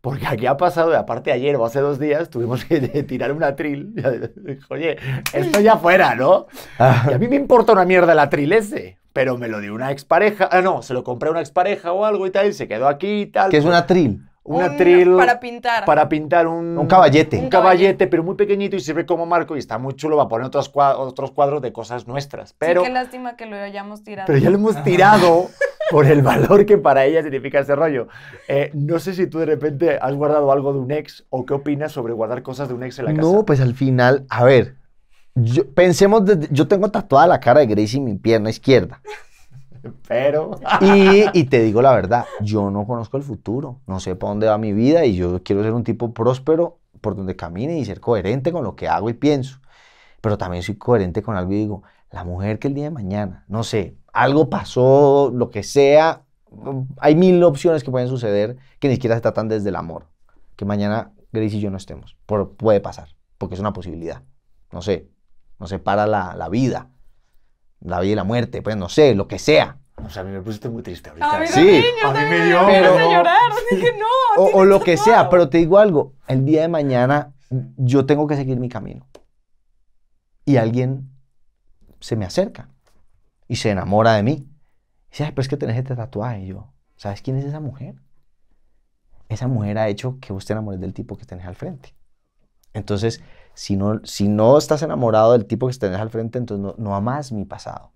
porque aquí ha pasado, y aparte ayer o hace dos días tuvimos que tirar un atril. Oye, esto ya fuera, ¿no? Ah. a mí me importa una mierda el atril ese, pero me lo dio una expareja. Ah, no, se lo compré a una expareja o algo y tal, y se quedó aquí y tal. ¿Qué es un atril? Un, un atril. Para pintar. Para pintar un. Un caballete. Un caballete, pero muy pequeñito y sirve como marco y está muy chulo. Va a poner otros cuadros, de cosas nuestras. Pero. Sí, qué lástima que lo hayamos tirado. Pero ya lo hemos tirado. por el valor que para ella significa ese rollo. Eh, no sé si tú de repente has guardado algo de un ex o qué opinas sobre guardar cosas de un ex en la casa. No, pues al final, a ver, pensemos, yo tengo tatuada la cara de Gracie y mi pierna izquierda. Pero... Y, te digo la verdad, yo no conozco el futuro, no sé para dónde va mi vida y yo quiero ser un tipo próspero por donde camine y ser coherente con lo que hago y pienso. Pero también soy coherente con algo y digo, la mujer que el día de mañana, no sé, algo pasó, lo que sea. Hay mil opciones que pueden suceder que ni siquiera se tratan desde el amor. Que mañana Grace y yo no estemos. puede pasar, porque es una posibilidad. No sé, no sé, para la, vida. La vida y la muerte, pues no sé, lo que sea. O sea, a mí me pusiste muy triste ahorita. sí, a mí me dio. Pero, me llorar, dije, no. O, lo que sea, pero te digo algo. El día de mañana yo tengo que seguir mi camino. Y alguien se me acerca y se enamora de mí. Y dice, pero es que tenés este tatuaje. yo, ¿sabes quién es esa mujer? Esa mujer ha hecho que vos te enamores del tipo que tenés al frente. Entonces, si no, si no estás enamorado del tipo que tenés al frente, entonces no, amas mi pasado.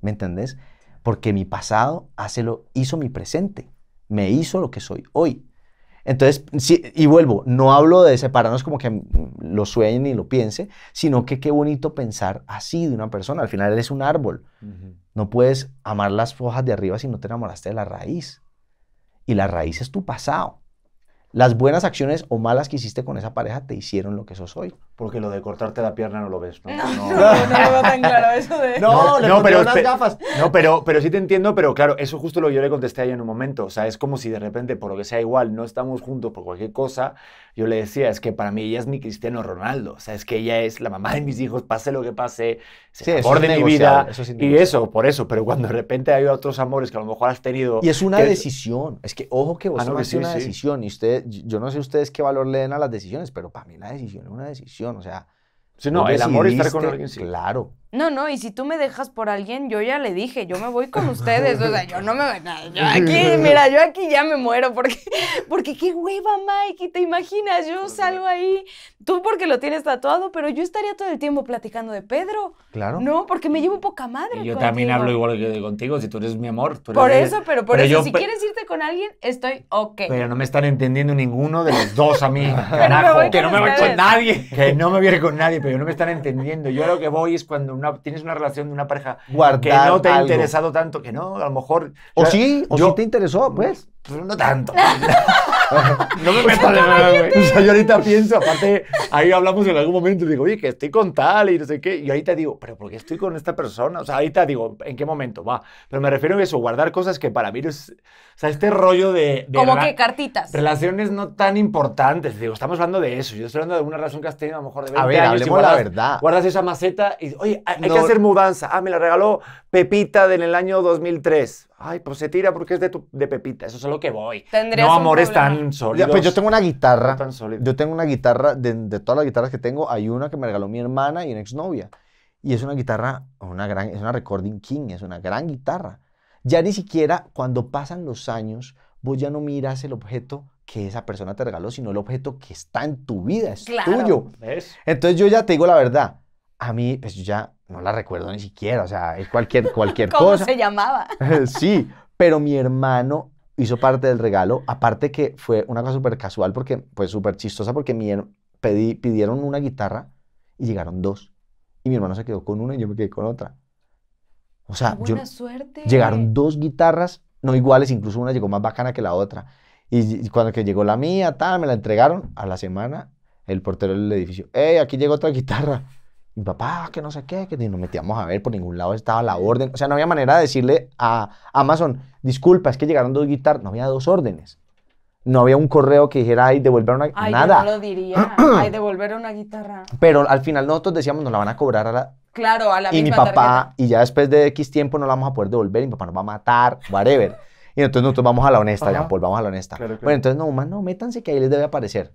¿Me entendés? Porque mi pasado hace lo, hizo mi presente, me hizo lo que soy hoy. Entonces, y vuelvo, no hablo de separarnos como que lo sueñen y lo piense, sino que qué bonito pensar así de una persona. Al final es un árbol. No puedes amar las hojas de arriba si no te enamoraste de la raíz. Y la raíz es tu pasado. Las buenas acciones o malas que hiciste con esa pareja te hicieron lo que sos hoy. Porque lo de cortarte la pierna no lo ves, ¿no? No, no, no, no me tan claro eso de... No, no, pero, unas gafas. No, pero, pero sí te entiendo, pero claro, eso justo lo que yo le contesté ahí en un momento. O sea, es como si de repente, por lo que sea igual, no estamos juntos por cualquier cosa, yo le decía, es que para mí ella es mi Cristiano Ronaldo. O sea, es que ella es la mamá de mis hijos, pase lo que pase, Sí, y vida y eso, por eso. Pero cuando de repente hay otros amores que a lo mejor has tenido... Y es una decisión. Es que, ojo que vos ah, no, una decisión. Y usted, yo no sé ustedes qué valor le den a las decisiones, pero para mí la decisión es una decisión. O sea... el amor es estar con alguien, Claro, no, no, y si tú me dejas por alguien, yo ya le dije, yo me voy con ustedes. O sea, yo no me voy. Yo aquí, mira, yo aquí ya me muero. Porque, porque qué hueva, Mike, te imaginas, yo pues, salgo ahí. Tú porque lo tienes tatuado, pero yo estaría todo el tiempo platicando de Pedro. Claro. No, porque me llevo poca madre. Y yo también hablo igual que contigo, si tú eres mi amor. por eso, pero por eso, si quieres irte con alguien, estoy ok. Pero no me están entendiendo ninguno de los dos a mí. Carajo, que no me voy con nadie. Que no me viene con nadie, pero no me están entendiendo. Yo lo que voy es cuando tienes una relación de una pareja que no te ha interesado tanto, que no, a lo mejor... O, sí, o sí te interesó, pues. Pues no tanto. no me meto O sea, yo ahorita pienso, aparte, ahí hablamos en algún momento y digo, oye, que estoy con tal y no sé qué. Y ahorita digo, pero ¿por qué estoy con esta persona? O sea, ahorita digo, ¿en qué momento? Va. Pero me refiero a eso, guardar cosas que para mí es. O sea, este rollo de. Como que cartitas. Relaciones no tan importantes. Digo, estamos hablando de eso. Yo estoy hablando de una razón que has tenido a lo mejor de 20 a ver, años. Hablemos guardas, la verdad. Guardas esa maceta y, oye, hay que hacer mudanza. Ah, me la regaló Pepita en el año 2003. Ay, pues se tira porque es de, de Pepita, eso es lo que voy. No amores tan sólidos. Pues yo tengo una guitarra. tan Yo tengo una guitarra, de, todas las guitarras que tengo, hay una que me regaló mi hermana y una exnovia. Y es una guitarra, una gran, es una Recording King, es una gran guitarra. Ya ni siquiera cuando pasan los años, vos ya no miras el objeto que esa persona te regaló, sino el objeto que está en tu vida, es tuyo. Entonces yo ya te digo la verdad, a mí, pues ya no la recuerdo ni siquiera, o sea, es cualquier, cualquier cosa. ¿Cómo se llamaba? sí, pero mi hermano hizo parte del regalo, aparte que fue una cosa súper casual, porque pues súper chistosa, porque mi, pedí, pidieron una guitarra y llegaron dos. Y mi hermano se quedó con una y yo me quedé con otra. O sea, yo, suerte. llegaron dos guitarras, no iguales, incluso una llegó más bacana que la otra. Y, cuando que llegó la mía, tal, me la entregaron a la semana, el portero del edificio, ¡Ey, aquí llegó otra guitarra! mi papá, que no sé qué, que nos metíamos a ver, por ningún lado estaba la orden. O sea, no había manera de decirle a Amazon, disculpa, es que llegaron dos guitarras, no había dos órdenes. No había un correo que dijera, ay, devolver una ay, nada. Yo no lo diría, ay, devolver una guitarra. Pero al final nosotros decíamos, nos la van a cobrar a la... Claro, a la Y mi papá, y ya después de X tiempo no la vamos a poder devolver, y mi papá nos va a matar, whatever. Y entonces nosotros vamos a la honesta, ya, volvamos a la honesta. Bueno, entonces, no, más no, métanse que ahí les debe aparecer.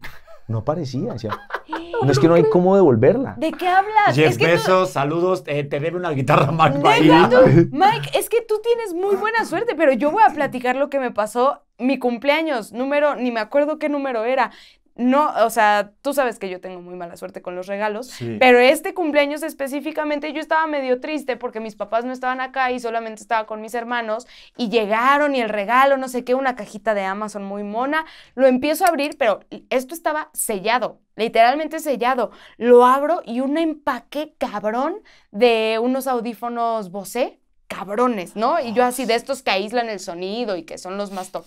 No aparecía, decía. No es que no hay cómo devolverla. ¿De qué hablas? diez es saludos, eh, te una guitarra Mac Mike, es que tú tienes muy buena suerte, pero yo voy a platicar lo que me pasó mi cumpleaños, número, ni me acuerdo qué número era no, o sea, tú sabes que yo tengo muy mala suerte con los regalos, pero este cumpleaños específicamente yo estaba medio triste porque mis papás no estaban acá y solamente estaba con mis hermanos y llegaron y el regalo, no sé qué, una cajita de Amazon muy mona, lo empiezo a abrir, pero esto estaba sellado, literalmente sellado. Lo abro y un empaque cabrón de unos audífonos Bose, cabrones, ¿no? Y yo así de estos que aíslan el sonido y que son los más top.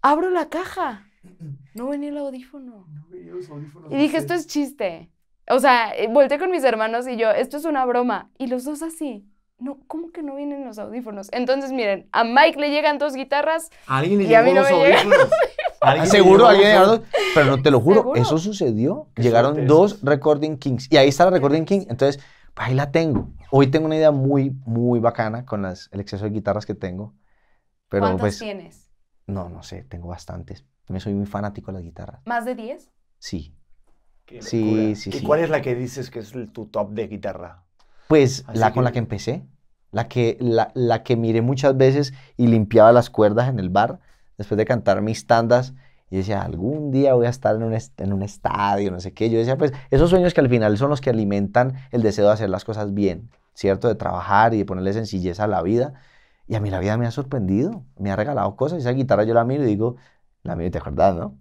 Abro la caja No venía el audífono. los audífonos. Y dije, esto es chiste. O sea, eh, volteé con mis hermanos y yo, esto es una broma. Y los dos así. No, ¿cómo que no vienen los audífonos? Entonces, miren, a Mike le llegan dos guitarras. alguien le y a mí no audífonos. Llegan. Seguro alguien le Pero no te lo juro, eso sucedió. llegaron dos Recording Kings. Y ahí está la Recording King. Entonces, ahí la tengo. Hoy tengo una idea muy, muy bacana con las, el exceso de guitarras que tengo. Pero, ¿Cuántas pues tienes? No, no sé, tengo bastantes. También soy muy fanático de las guitarras. ¿Más de 10? Sí. sí, sí, ¿Y cuál es la que dices que es tu top de guitarra? Pues la con la que empecé, la que, la, que miré muchas veces y limpiaba las cuerdas en el bar después de cantar mis tandas y decía, algún día voy a estar en un, en un estadio, no sé qué. Yo decía, pues esos sueños que al final son los que alimentan el deseo de hacer las cosas bien, ¿cierto? De trabajar y de ponerle sencillez a la vida. Y a mí la vida me ha sorprendido, me ha regalado cosas. Esa guitarra yo la miro y digo, la mía, ¿te acordás, no?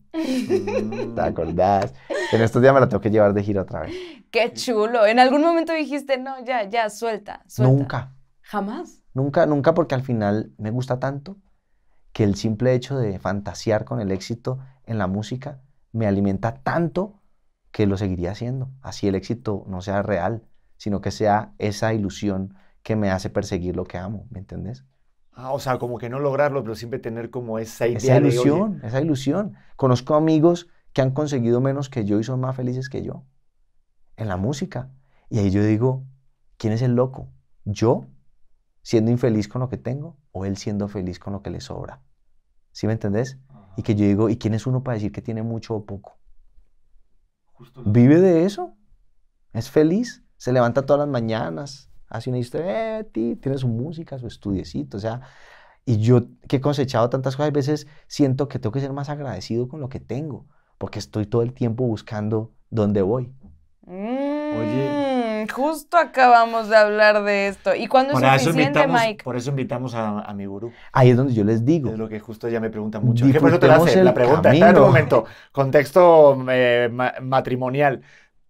¿Te acordás? En estos días me la tengo que llevar de giro otra vez. Qué chulo. ¿En algún momento dijiste, no, ya, ya, suelta, suelta? Nunca. ¿Jamás? Nunca, nunca, porque al final me gusta tanto que el simple hecho de fantasear con el éxito en la música me alimenta tanto que lo seguiría haciendo. Así el éxito no sea real, sino que sea esa ilusión que me hace perseguir lo que amo, ¿me entendés? Ah, o sea, como que no lograrlo, pero siempre tener como esa idea. Esa ilusión, esa ilusión. Conozco amigos que han conseguido menos que yo y son más felices que yo en la música. Y ahí yo digo, ¿quién es el loco? ¿Yo siendo infeliz con lo que tengo o él siendo feliz con lo que le sobra? ¿Sí me entendés? Y que yo digo, ¿y quién es uno para decir que tiene mucho o poco? ¿Vive de eso? ¿Es feliz? ¿Se levanta todas las mañanas? hace una historia, eh, tí, tiene su música, su estudiecito, o sea, y yo que he cosechado tantas cosas, a veces siento que tengo que ser más agradecido con lo que tengo, porque estoy todo el tiempo buscando dónde voy. Oye. Mm, justo acabamos de hablar de esto. ¿Y cuándo es suficiente, Mike? Por eso invitamos a, mi gurú. Ahí es donde yo les digo. Es lo que justo ya me preguntan mucho. ¿Qué por eso te la, hace, la pregunta? Está en momento. Contexto eh, matrimonial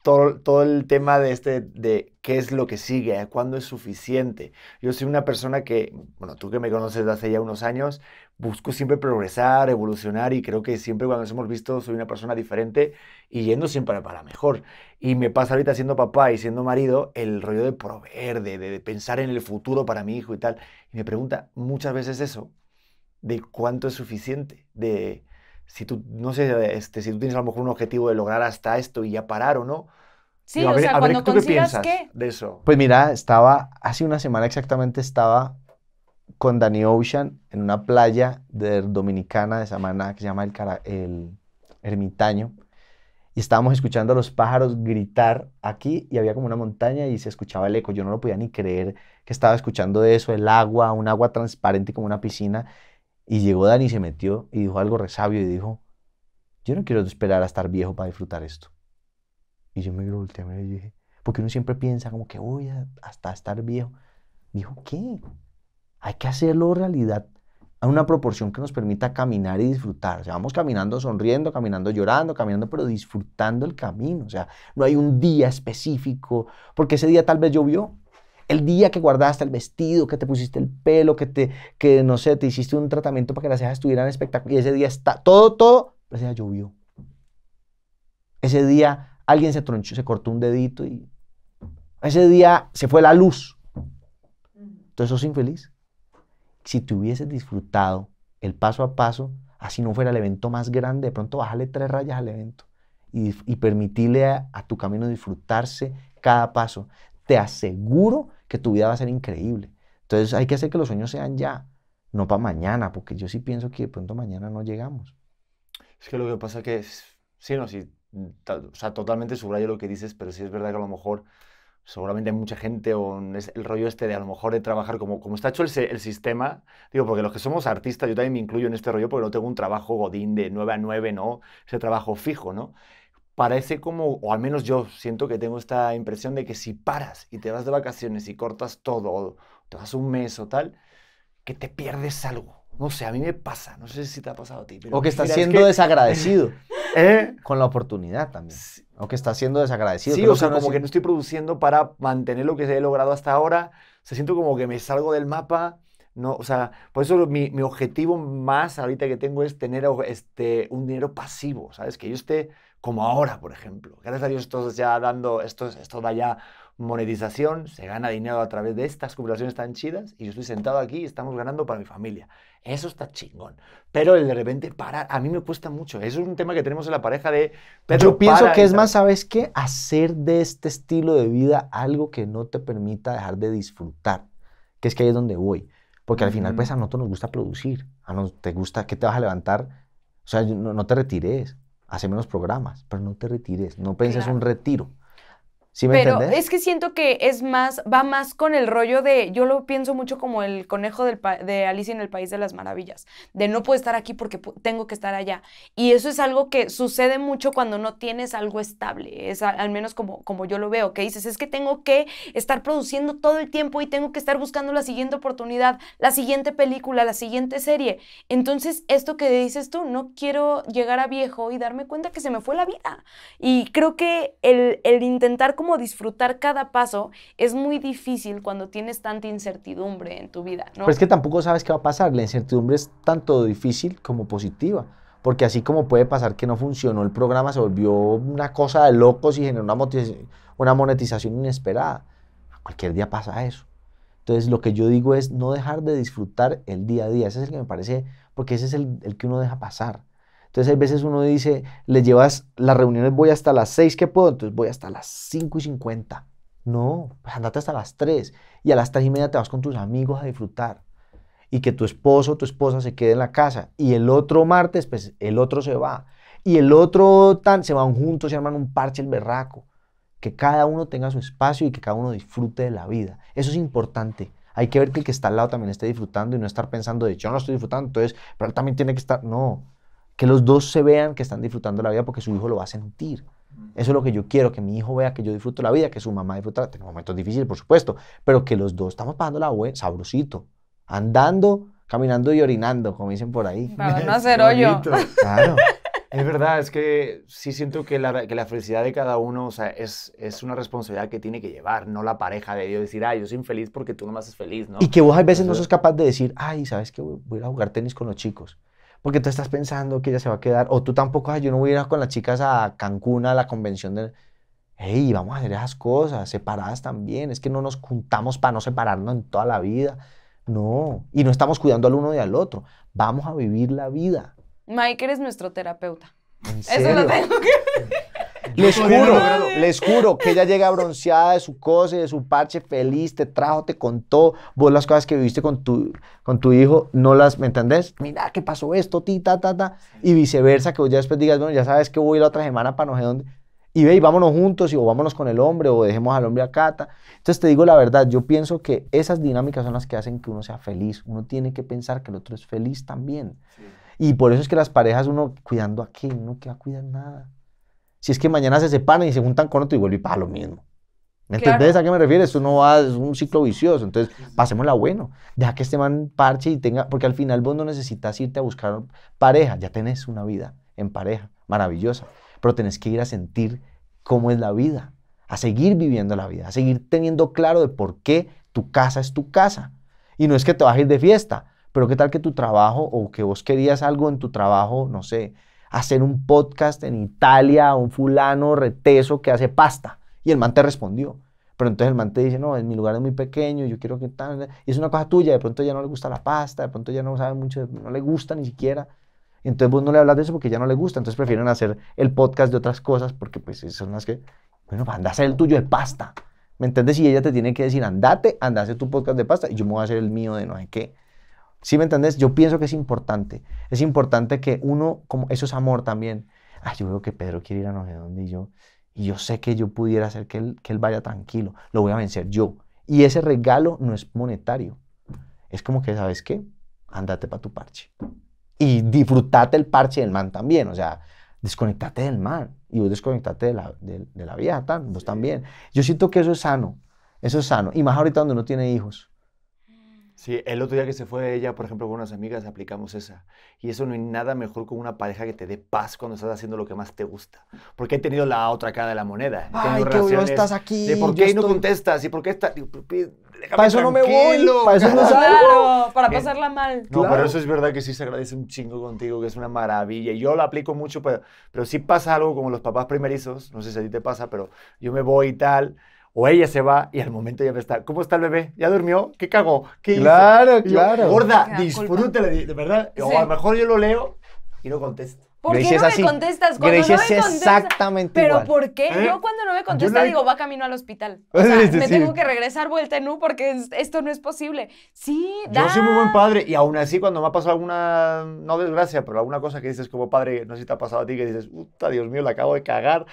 todo, el tema de este, de qué es lo que sigue, cuándo es suficiente. Yo soy una persona que, bueno, tú que me conoces desde hace ya unos años, busco siempre progresar, evolucionar y creo que siempre cuando nos hemos visto soy una persona diferente y yendo siempre para mejor. Y me pasa ahorita siendo papá y siendo marido el rollo de proveer, de, de pensar en el futuro para mi hijo y tal. Y me pregunta muchas veces eso, de cuánto es suficiente, de si tú, no sé, este, si tú tienes a lo mejor un objetivo de lograr hasta esto y ya parar o no. Sí, o sea, cuando qué piensas de eso? Pues mira, estaba, hace una semana exactamente estaba con Danny Ocean en una playa de dominicana de Samaná que se llama el, el Ermitaño. Y estábamos escuchando a los pájaros gritar aquí y había como una montaña y se escuchaba el eco. Yo no lo podía ni creer que estaba escuchando eso, el agua, un agua transparente como una piscina y llegó Dani y se metió y dijo algo resabio y dijo, yo no quiero esperar a estar viejo para disfrutar esto. Y yo me volteé a dije, porque uno siempre piensa como que, voy hasta estar viejo. Dijo, ¿qué? Hay que hacerlo realidad a una proporción que nos permita caminar y disfrutar. O sea, vamos caminando sonriendo, caminando llorando, caminando, pero disfrutando el camino. O sea, no hay un día específico, porque ese día tal vez llovió, el día que guardaste el vestido, que te pusiste el pelo, que te, que no sé, te hiciste un tratamiento para que las cejas estuvieran espectaculares, y ese día está, todo, todo, ese día llovió. Ese día alguien se tronchó, se cortó un dedito y ese día se fue la luz. Entonces sos infeliz. Si te hubieses disfrutado el paso a paso, así no fuera el evento más grande, de pronto bájale tres rayas al evento y, permitirle a, a tu camino disfrutarse cada paso. Te aseguro que tu vida va a ser increíble. Entonces hay que hacer que los sueños sean ya, no para mañana, porque yo sí pienso que de pronto mañana no llegamos. Es que lo que pasa que sí, no, sí, mm, o sea, totalmente subrayo lo que dices, pero sí es verdad que a lo mejor seguramente hay mucha gente o el rollo este de a lo mejor de trabajar como, como está hecho el, el, sistema, digo, porque los que somos artistas, yo también me incluyo en este rollo porque no tengo un trabajo godín de 9 a 9, ¿no? Ese trabajo fijo, ¿no? parece como, o al menos yo siento que tengo esta impresión de que si paras y te vas de vacaciones y cortas todo, o te vas un mes o tal, que te pierdes algo. No sé, a mí me pasa, no sé si te ha pasado a ti. o que estás siendo desagradecido ¿Eh? con la oportunidad también. O que estás siendo desagradecido. Sí, o sea, como que no estoy produciendo para mantener lo que he logrado hasta ahora. se siento como que me salgo del mapa. No, o sea, por eso mi, mi objetivo más ahorita que tengo es tener este, un dinero pasivo, ¿sabes? Que yo esté como ahora, por ejemplo. Gracias a Dios esto, ya dando, esto, esto da ya monetización, se gana dinero a través de estas conversaciones tan chidas y yo estoy sentado aquí y estamos ganando para mi familia. Eso está chingón. Pero el de repente parar, a mí me cuesta mucho. Eso es un tema que tenemos en la pareja de... Pero yo pienso que es más, ¿sabes qué? Hacer de este estilo de vida algo que no te permita dejar de disfrutar, que es que ahí es donde voy. Porque al final, pues a nosotros nos gusta producir, a nosotros te gusta que te vas a levantar, o sea, no te retires, hace menos programas, pero no te retires, no penses un retiro pero es que siento que es más, va más con el rollo de, yo lo pienso mucho como el conejo de Alicia en el País de las Maravillas, de no puedo estar aquí porque tengo que estar allá. Y eso es algo que sucede mucho cuando no tienes algo estable, es al menos como, como yo lo veo, que dices, es que tengo que estar produciendo todo el tiempo y tengo que estar buscando la siguiente oportunidad, la siguiente película, la siguiente serie. Entonces, esto que dices tú, no quiero llegar a viejo y darme cuenta que se me fue la vida. Y creo que el, el intentar como disfrutar cada paso es muy difícil cuando tienes tanta incertidumbre en tu vida, ¿no? Pero es que tampoco sabes qué va a pasar. La incertidumbre es tanto difícil como positiva. Porque así como puede pasar que no funcionó el programa, se volvió una cosa de locos y generó una, una monetización inesperada. Cualquier día pasa eso. Entonces lo que yo digo es no dejar de disfrutar el día a día. Ese es el que me parece, porque ese es el que uno deja pasar. Entonces hay veces uno dice, le llevas las reuniones, voy hasta las seis que puedo, entonces voy hasta las 5 y 50. No, pues andate hasta las tres. y a las tres y media te vas con tus amigos a disfrutar. Y que tu esposo o tu esposa se quede en la casa y el otro martes, pues el otro se va. Y el otro tan, se van juntos, se arman un parche el berraco. Que cada uno tenga su espacio y que cada uno disfrute de la vida. Eso es importante. Hay que ver que el que está al lado también esté disfrutando y no estar pensando de yo no estoy disfrutando, entonces, pero él también tiene que estar. No, que los dos se vean que están disfrutando la vida porque su hijo lo va a sentir. Eso es lo que yo quiero, que mi hijo vea que yo disfruto la vida, que su mamá disfruta. Tengo momentos difíciles, por supuesto, pero que los dos estamos pasando la web sabrosito, andando, caminando y orinando, como dicen por ahí. no hacer hoyo. Claro. Es verdad, es que sí siento que la, felicidad de cada uno, o sea, es, una responsabilidad que tiene que llevar, no la pareja de Dios decir, ay, yo soy infeliz porque tú no me haces feliz, ¿no? Y que vos a veces no sos capaz de decir, ay, ¿sabes qué? Voy a jugar tenis con los chicos porque tú estás pensando que ella se va a quedar, o tú tampoco, yo no voy a ir con las chicas a Cancún a la convención de... Hey, vamos a hacer esas cosas, separadas también, es que no nos juntamos para no separarnos en toda la vida. No, y no estamos cuidando al uno y al otro. Vamos a vivir la vida. Mike, eres nuestro terapeuta. Eso lo tengo que les juro, les juro que ella llega bronceada de su cose, de su parche, feliz, te trajo, te contó. Vos las cosas que viviste con tu, con tu hijo, no las, ¿me entendés? Mira, ¿qué pasó esto? Ti, ta, ta, Y viceversa, que vos ya después digas, bueno, ya sabes que voy la otra semana para no sé dónde. Y ve, vámonos juntos, o vámonos con el hombre, o dejemos al hombre acá. cata Entonces te digo la verdad, yo pienso que esas dinámicas son las que hacen que uno sea feliz. Uno tiene que pensar que el otro es feliz también. Y por eso es que las parejas, uno cuidando a quién, uno que va a cuidar nada si es que mañana se separan y se juntan con otro y vuelve para lo mismo. ¿Me entendés a qué me refiero? eso no va, es un ciclo vicioso. Entonces, pasémosla bueno. Deja que este man parche y tenga, porque al final vos no necesitas irte a buscar pareja. Ya tenés una vida en pareja, maravillosa. Pero tenés que ir a sentir cómo es la vida, a seguir viviendo la vida, a seguir teniendo claro de por qué tu casa es tu casa. Y no es que te vas a ir de fiesta, pero qué tal que tu trabajo o que vos querías algo en tu trabajo, no sé, hacer un podcast en Italia un fulano reteso que hace pasta. Y el man te respondió. Pero entonces el man te dice, no, en mi lugar es muy pequeño, yo quiero que tal. Y es una cosa tuya, de pronto ya no le gusta la pasta, de pronto ya no sabe mucho, no le gusta ni siquiera. Entonces vos no le hablas de eso porque ya no le gusta, entonces prefieren hacer el podcast de otras cosas porque pues son las que, bueno, pues, anda a hacer el tuyo de pasta. ¿Me entiendes? Y ella te tiene que decir, andate, hacer tu podcast de pasta y yo me voy a hacer el mío de no sé qué. ¿Sí me entendés? Yo pienso que es importante. Es importante que uno, como eso es amor también. yo veo que Pedro quiere ir a no y yo, y yo sé que yo pudiera hacer que él, que él vaya tranquilo. Lo voy a vencer yo. Y ese regalo no es monetario. Es como que, ¿sabes qué? andate para tu parche. Y disfrutate el parche del man también. O sea, desconectate del man. Y vos desconectate de la, de, vieja, vos también. Yo siento que eso es sano. Eso es sano. Y más ahorita donde uno tiene hijos. Sí, el otro día que se fue ella, por ejemplo, con unas amigas aplicamos esa. Y eso no hay nada mejor con una pareja que te dé paz cuando estás haciendo lo que más te gusta. Porque he tenido la otra cara de la moneda. Ay, qué bueno estás aquí. por qué no contestas y por qué estás... Para eso no me voy, para eso no salgo. para eh, pasarla mal. No, pero eso es verdad que sí se agradece un chingo contigo, que es una maravilla. Yo lo aplico mucho, pero, pero sí pasa algo como los papás primerizos, no sé si a ti te pasa, pero yo me voy y tal... O ella se va y al momento ya me está, ¿cómo está el bebé? ¿Ya durmió? ¿Qué cago? ¿Qué claro, hizo? claro. claro. gorda, disfrútela, de verdad. O a lo mejor yo lo leo y no contesto. ¿Por qué no me contestas? Cuando no me contestas, ¿Pero por qué? Yo cuando no me contesta digo, va camino al hospital. O sea, me tengo que regresar vuelta en U porque esto no es posible. Sí, da. Yo soy muy buen padre y aún así cuando me ha pasado alguna, no desgracia, pero alguna cosa que dices como padre, no sé si te ha pasado a ti, que dices, puta, Dios mío, la acabo de cagar.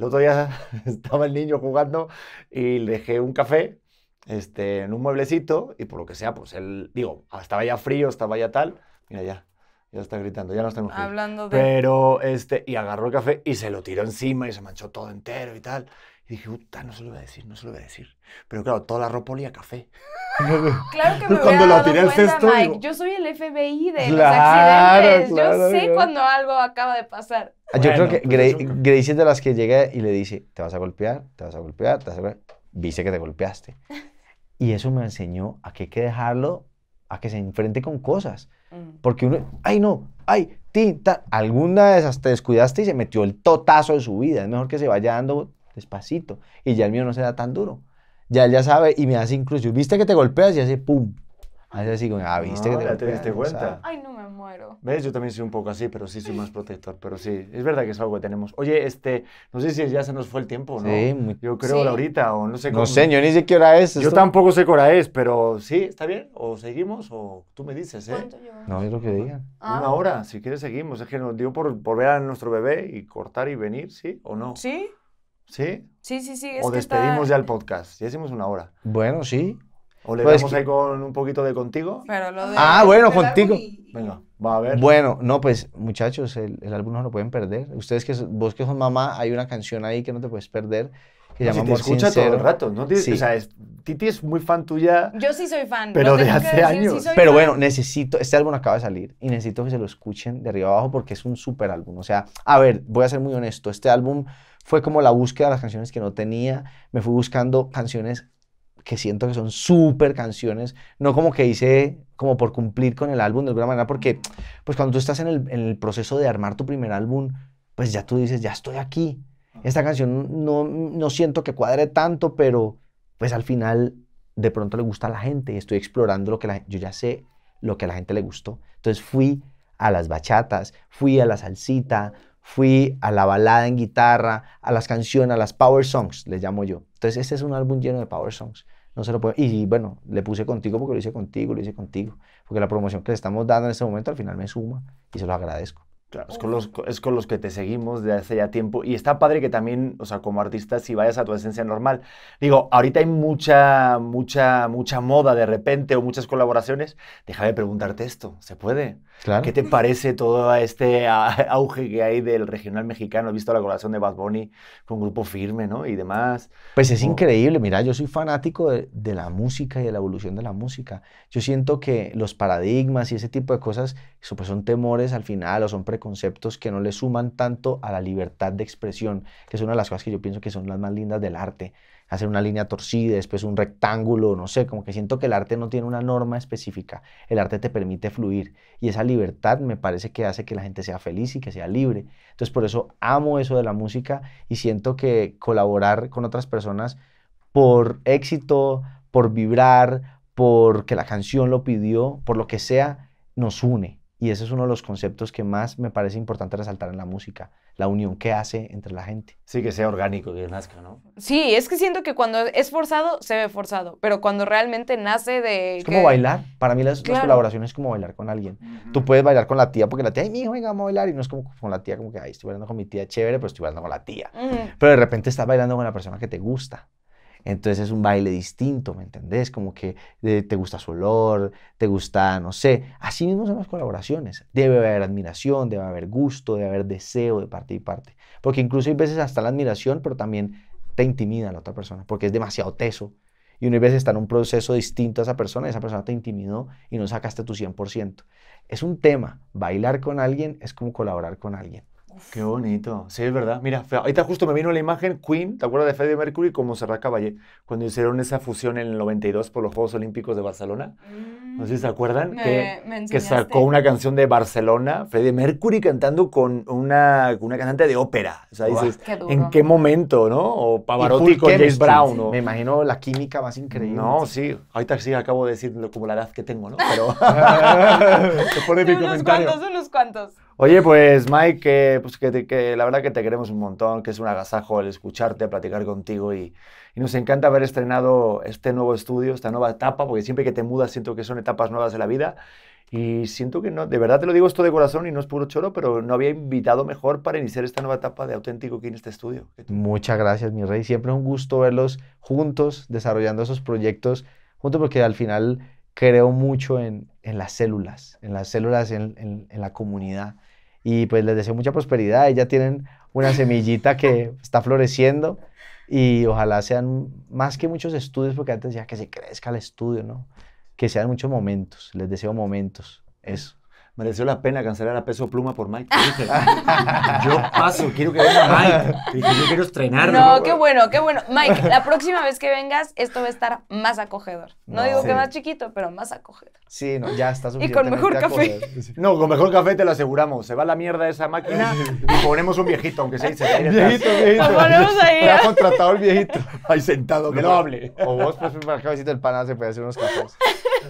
El otro día estaba el niño jugando y le dejé un café este, en un mueblecito y por lo que sea, pues él, digo, estaba ya frío, estaba ya tal. Mira, ya, ya está gritando, ya no está Hablando de... Pero, este, y agarró el café y se lo tiró encima y se manchó todo entero y tal dije, puta, no se lo voy a decir, no se lo voy a decir. Pero claro, toda la ropa olía café. claro que me cuando dado tiré yo soy el FBI de los accidentes. yo sé cuando algo acaba de pasar. Ah, yo creo que pues Grace, es de las que llega y le dice, te vas a golpear, te vas a golpear, te vas a golpear. Viste que te golpeaste. Y eso me enseñó a que hay que dejarlo, a que se enfrente con cosas. Mm. Porque uno, ay no, ay, tinta, alguna de esas te descuidaste y se metió el totazo de su vida. Es mejor que se vaya dando despacito. Y ya el mío no se da tan duro. Ya él ya sabe y me hace incluso, viste que te golpeas y hace pum. así ah, viste que ah, te, diste cuenta. Ay, no me muero. ¿Ves? Yo también soy un poco así, pero sí soy más protector. Pero sí, es verdad que es algo que tenemos. Oye, este, no sé si ya se nos fue el tiempo, ¿no? Sí, Yo creo ahorita, o no sé cómo. No sé, yo ni sé qué hora es. Yo tampoco sé qué hora es, pero sí, está bien. O seguimos, o tú me dices, ¿eh? No, es lo que digan. Una ah. hora, si quieres seguimos. Es que nos dio por, por ver a nuestro bebé y cortar y venir, ¿sí? ¿O no? Sí. ¿Sí? Sí, sí, sí. o despedimos ya el podcast. Ya hicimos una hora. Bueno, sí. O le vamos pues ahí con un poquito de contigo. Pero lo ah, bueno, contigo. Venga, va a ver. Bueno, no, pues muchachos, el, álbum no lo pueden perder. Ustedes que vos que son mamá, hay una canción ahí que no te puedes perder te escucha todo el rato, ¿no? O sea, Titi es muy fan tuya. Yo sí soy fan. Pero de hace años. pero bueno, necesito, este álbum acaba de salir y necesito que se lo escuchen de arriba abajo porque es un súper álbum. O sea, a ver, voy a ser muy honesto, este álbum fue como la búsqueda de las canciones que no tenía, me fui buscando canciones que siento que son súper canciones, no como que hice como por cumplir con el álbum de alguna manera, porque pues cuando tú estás en el, en el proceso de armar tu primer álbum, pues ya tú dices, ya estoy aquí, esta canción no, siento que cuadre tanto, pero pues al final de pronto le gusta a la gente y estoy explorando lo que la, yo ya sé lo que a la gente le gustó. Entonces fui a las bachatas, fui a la salsita, fui a la balada en guitarra, a las canciones, a las power songs, les llamo yo. Entonces este es un álbum lleno de power songs. No se lo puedo, y bueno, le puse contigo porque lo hice contigo, lo hice contigo, porque la promoción que le estamos dando en este momento al final me suma y se lo agradezco. Claro, es con, los, es con los que te seguimos desde hace ya tiempo. Y está padre que también, o sea, como artista, si vayas a tu esencia normal. Digo, ahorita hay mucha, mucha, mucha moda de repente o muchas colaboraciones. Déjame preguntarte esto, ¿se puede? Claro. ¿Qué te parece todo este auge que hay del regional mexicano? He visto la colaboración de Bad Bunny con Grupo Firme, ¿no? Y demás. Pues es increíble, mira, yo soy fanático de, la música y de la evolución de la música. Yo siento que los paradigmas y ese tipo de cosas pues son temores al final o son conceptos que no le suman tanto a la libertad de expresión, que es una de las cosas que yo pienso que son las más lindas del arte. Hacer una línea torcida, después un rectángulo, no sé, como que siento que el arte no tiene una norma específica. El arte te permite fluir y esa libertad me parece que hace que la gente sea feliz y que sea libre. Entonces por eso amo eso de la música y siento que colaborar con otras personas por éxito, por vibrar, porque la canción lo pidió, por lo que sea, nos une y ese es uno de los conceptos que más me parece importante resaltar en la música, la unión que hace entre la gente. Sí, que sea orgánico, que nazca, ¿no? Sí, es que siento que cuando es forzado, se ve forzado, pero cuando realmente nace de... Es como bailar, para mí las, colaboraciones es como bailar con alguien. Tú puedes bailar con la tía porque la tía, ay, mi hijo, venga, vamos a bailar, y no es como con la tía, como que, ay, estoy bailando con mi tía, chévere, pero estoy bailando con la tía. Pero de repente estás bailando con la persona que te gusta. Entonces es un baile distinto, ¿me entendés? Como que eh, te gusta su olor, te gusta, no sé. Así mismo son las colaboraciones. Debe haber admiración, debe haber gusto, debe haber deseo de parte y parte. Porque incluso hay veces hasta la admiración, pero también te intimida la otra persona, porque es demasiado teso. Y una vez está en un proceso distinto a esa persona, y esa persona te intimidó y no sacaste tu 100%. Es un tema. Bailar con alguien es como colaborar con alguien. Qué bonito. Sí, es verdad. Mira, ahorita justo me vino la imagen Queen, ¿te acuerdas de Freddie Mercury como Serra Caballé? Cuando hicieron esa fusión en el 92 por los Juegos Olímpicos de Barcelona. No sé si se mm, acuerdan. que, sacó una canción de Barcelona, Freddie Mercury cantando con una, una cantante de ópera. O sea, ¿en qué momento, no? O Pavarotti con James Brown. Me imagino la química más increíble. No, sí. Ahorita sí acabo de decir como la edad que tengo, ¿no? Pero... Te pone mi unos unos cuantos. Oye, pues Mike, pues que, la verdad que te queremos un montón, que es un agasajo el escucharte, platicar contigo y, nos encanta haber estrenado este nuevo estudio, esta nueva etapa, porque siempre que te mudas siento que son etapas nuevas de la vida y siento que no, de verdad te lo digo esto de corazón y no es puro choro, pero no había invitado mejor para iniciar esta nueva etapa de auténtico aquí en este estudio. Muchas gracias, mi rey. Siempre un gusto verlos juntos, desarrollando esos proyectos juntos, porque al final creo mucho en, las células, en las células, en la comunidad y pues les deseo mucha prosperidad. ya tienen una semillita que está floreciendo y ojalá sean más que muchos estudios, porque antes decía que se crezca el estudio, ¿no? Que sean muchos momentos, les deseo momentos, eso mereció la pena cancelar a Peso Pluma por Mike. yo paso, quiero que venga Mike. yo quiero estrenarlo. No, qué bueno, qué bueno. Mike, la próxima vez que vengas, esto va a estar más acogedor. No, digo que más chiquito, pero más acogedor. Sí, no, ya está Y con mejor café. No, con mejor café te lo aseguramos. Se va la mierda esa máquina y ponemos un viejito, aunque sea dice. se Viejito, viejito. Lo ponemos ahí. Me ha contratado el viejito. Ahí sentado, que no hable. O vos, pues, para el del pana ah, se puede hacer unos cafés.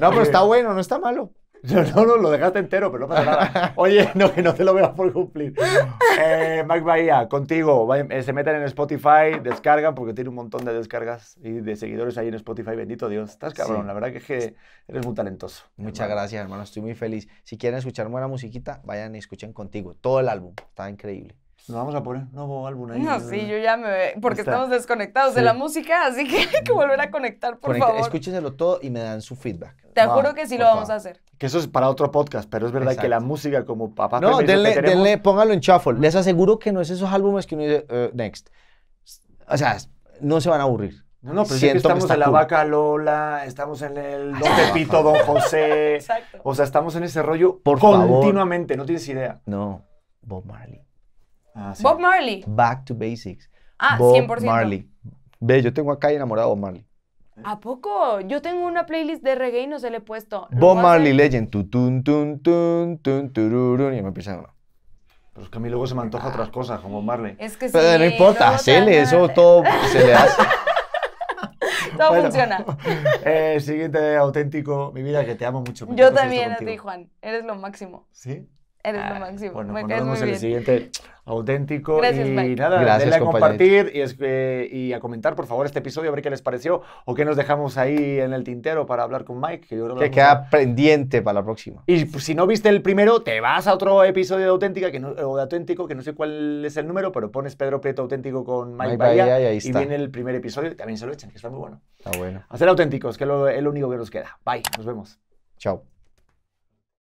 No, pero está bueno, no está malo. No, no, no, lo dejaste entero, pero no pasa nada. Oye, no, que no te lo veas por cumplir. Eh, Mike Bahía, contigo. Eh, se meten en Spotify, descargan, porque tiene un montón de descargas y de seguidores ahí en Spotify. Bendito Dios. Estás cabrón, la verdad que, es que eres muy talentoso. Muchas gracias, hermano. Estoy muy feliz. Si quieren escuchar buena musiquita, vayan y escuchen contigo. Todo el álbum. Está increíble. Nos vamos a poner nuevo álbum ahí. No, sí, yo ya me... Porque estamos desconectados de la música, así que hay que volver a conectar, por favor. Escúchenselo todo y me dan su feedback. Te juro que sí lo vamos a hacer. Que eso es para otro podcast, pero es verdad que la música como papá... No, denle, denle, póngalo en shuffle. Les aseguro que no es esos álbumes que uno dice, eh, next. O sea, no se van a aburrir. No, no, pero es que estamos en la vaca Lola, estamos en el Don Pepito, Don José. Exacto. O sea, estamos en ese rollo por continuamente, no tienes idea. No, Bob Marley. Ah, Bob Marley. Back to Basics. Ah, Bob 100%. Marley. Ve, yo tengo acá enamorado a Bob Marley. ¿A poco? Yo tengo una playlist de reggae y no se le he puesto. Bob Marley Legend. Tu, tun, tun, tun, tun, y me empieza a Pero es que a mí luego se me antoja ah. otras cosas, como Marley. Es que sí. Pero no importa, hacele, eso todo se le hace. todo funciona. Eh, siguiente auténtico, mi vida, que te amo mucho. Yo también a ti, Juan. Eres lo máximo. ¿Sí? Eres lo ah, máximo. Bueno, me caes el siguiente auténtico. y nada, Gracias, a compartir eh, y, a comentar, por favor, este episodio, a ver qué les pareció o qué nos dejamos ahí en el tintero para hablar con Mike. Que, queda pendiente para la próxima. Y pues, si no viste el primero, te vas a otro episodio de auténtica que auténtico, que no sé cuál es el número, pero pones Pedro Prieto auténtico con Mike, y, viene el primer episodio. También se lo echan, que está muy bueno. Está bueno. Hacer auténticos, que es lo, es lo único que nos queda. Bye, nos vemos. Chao.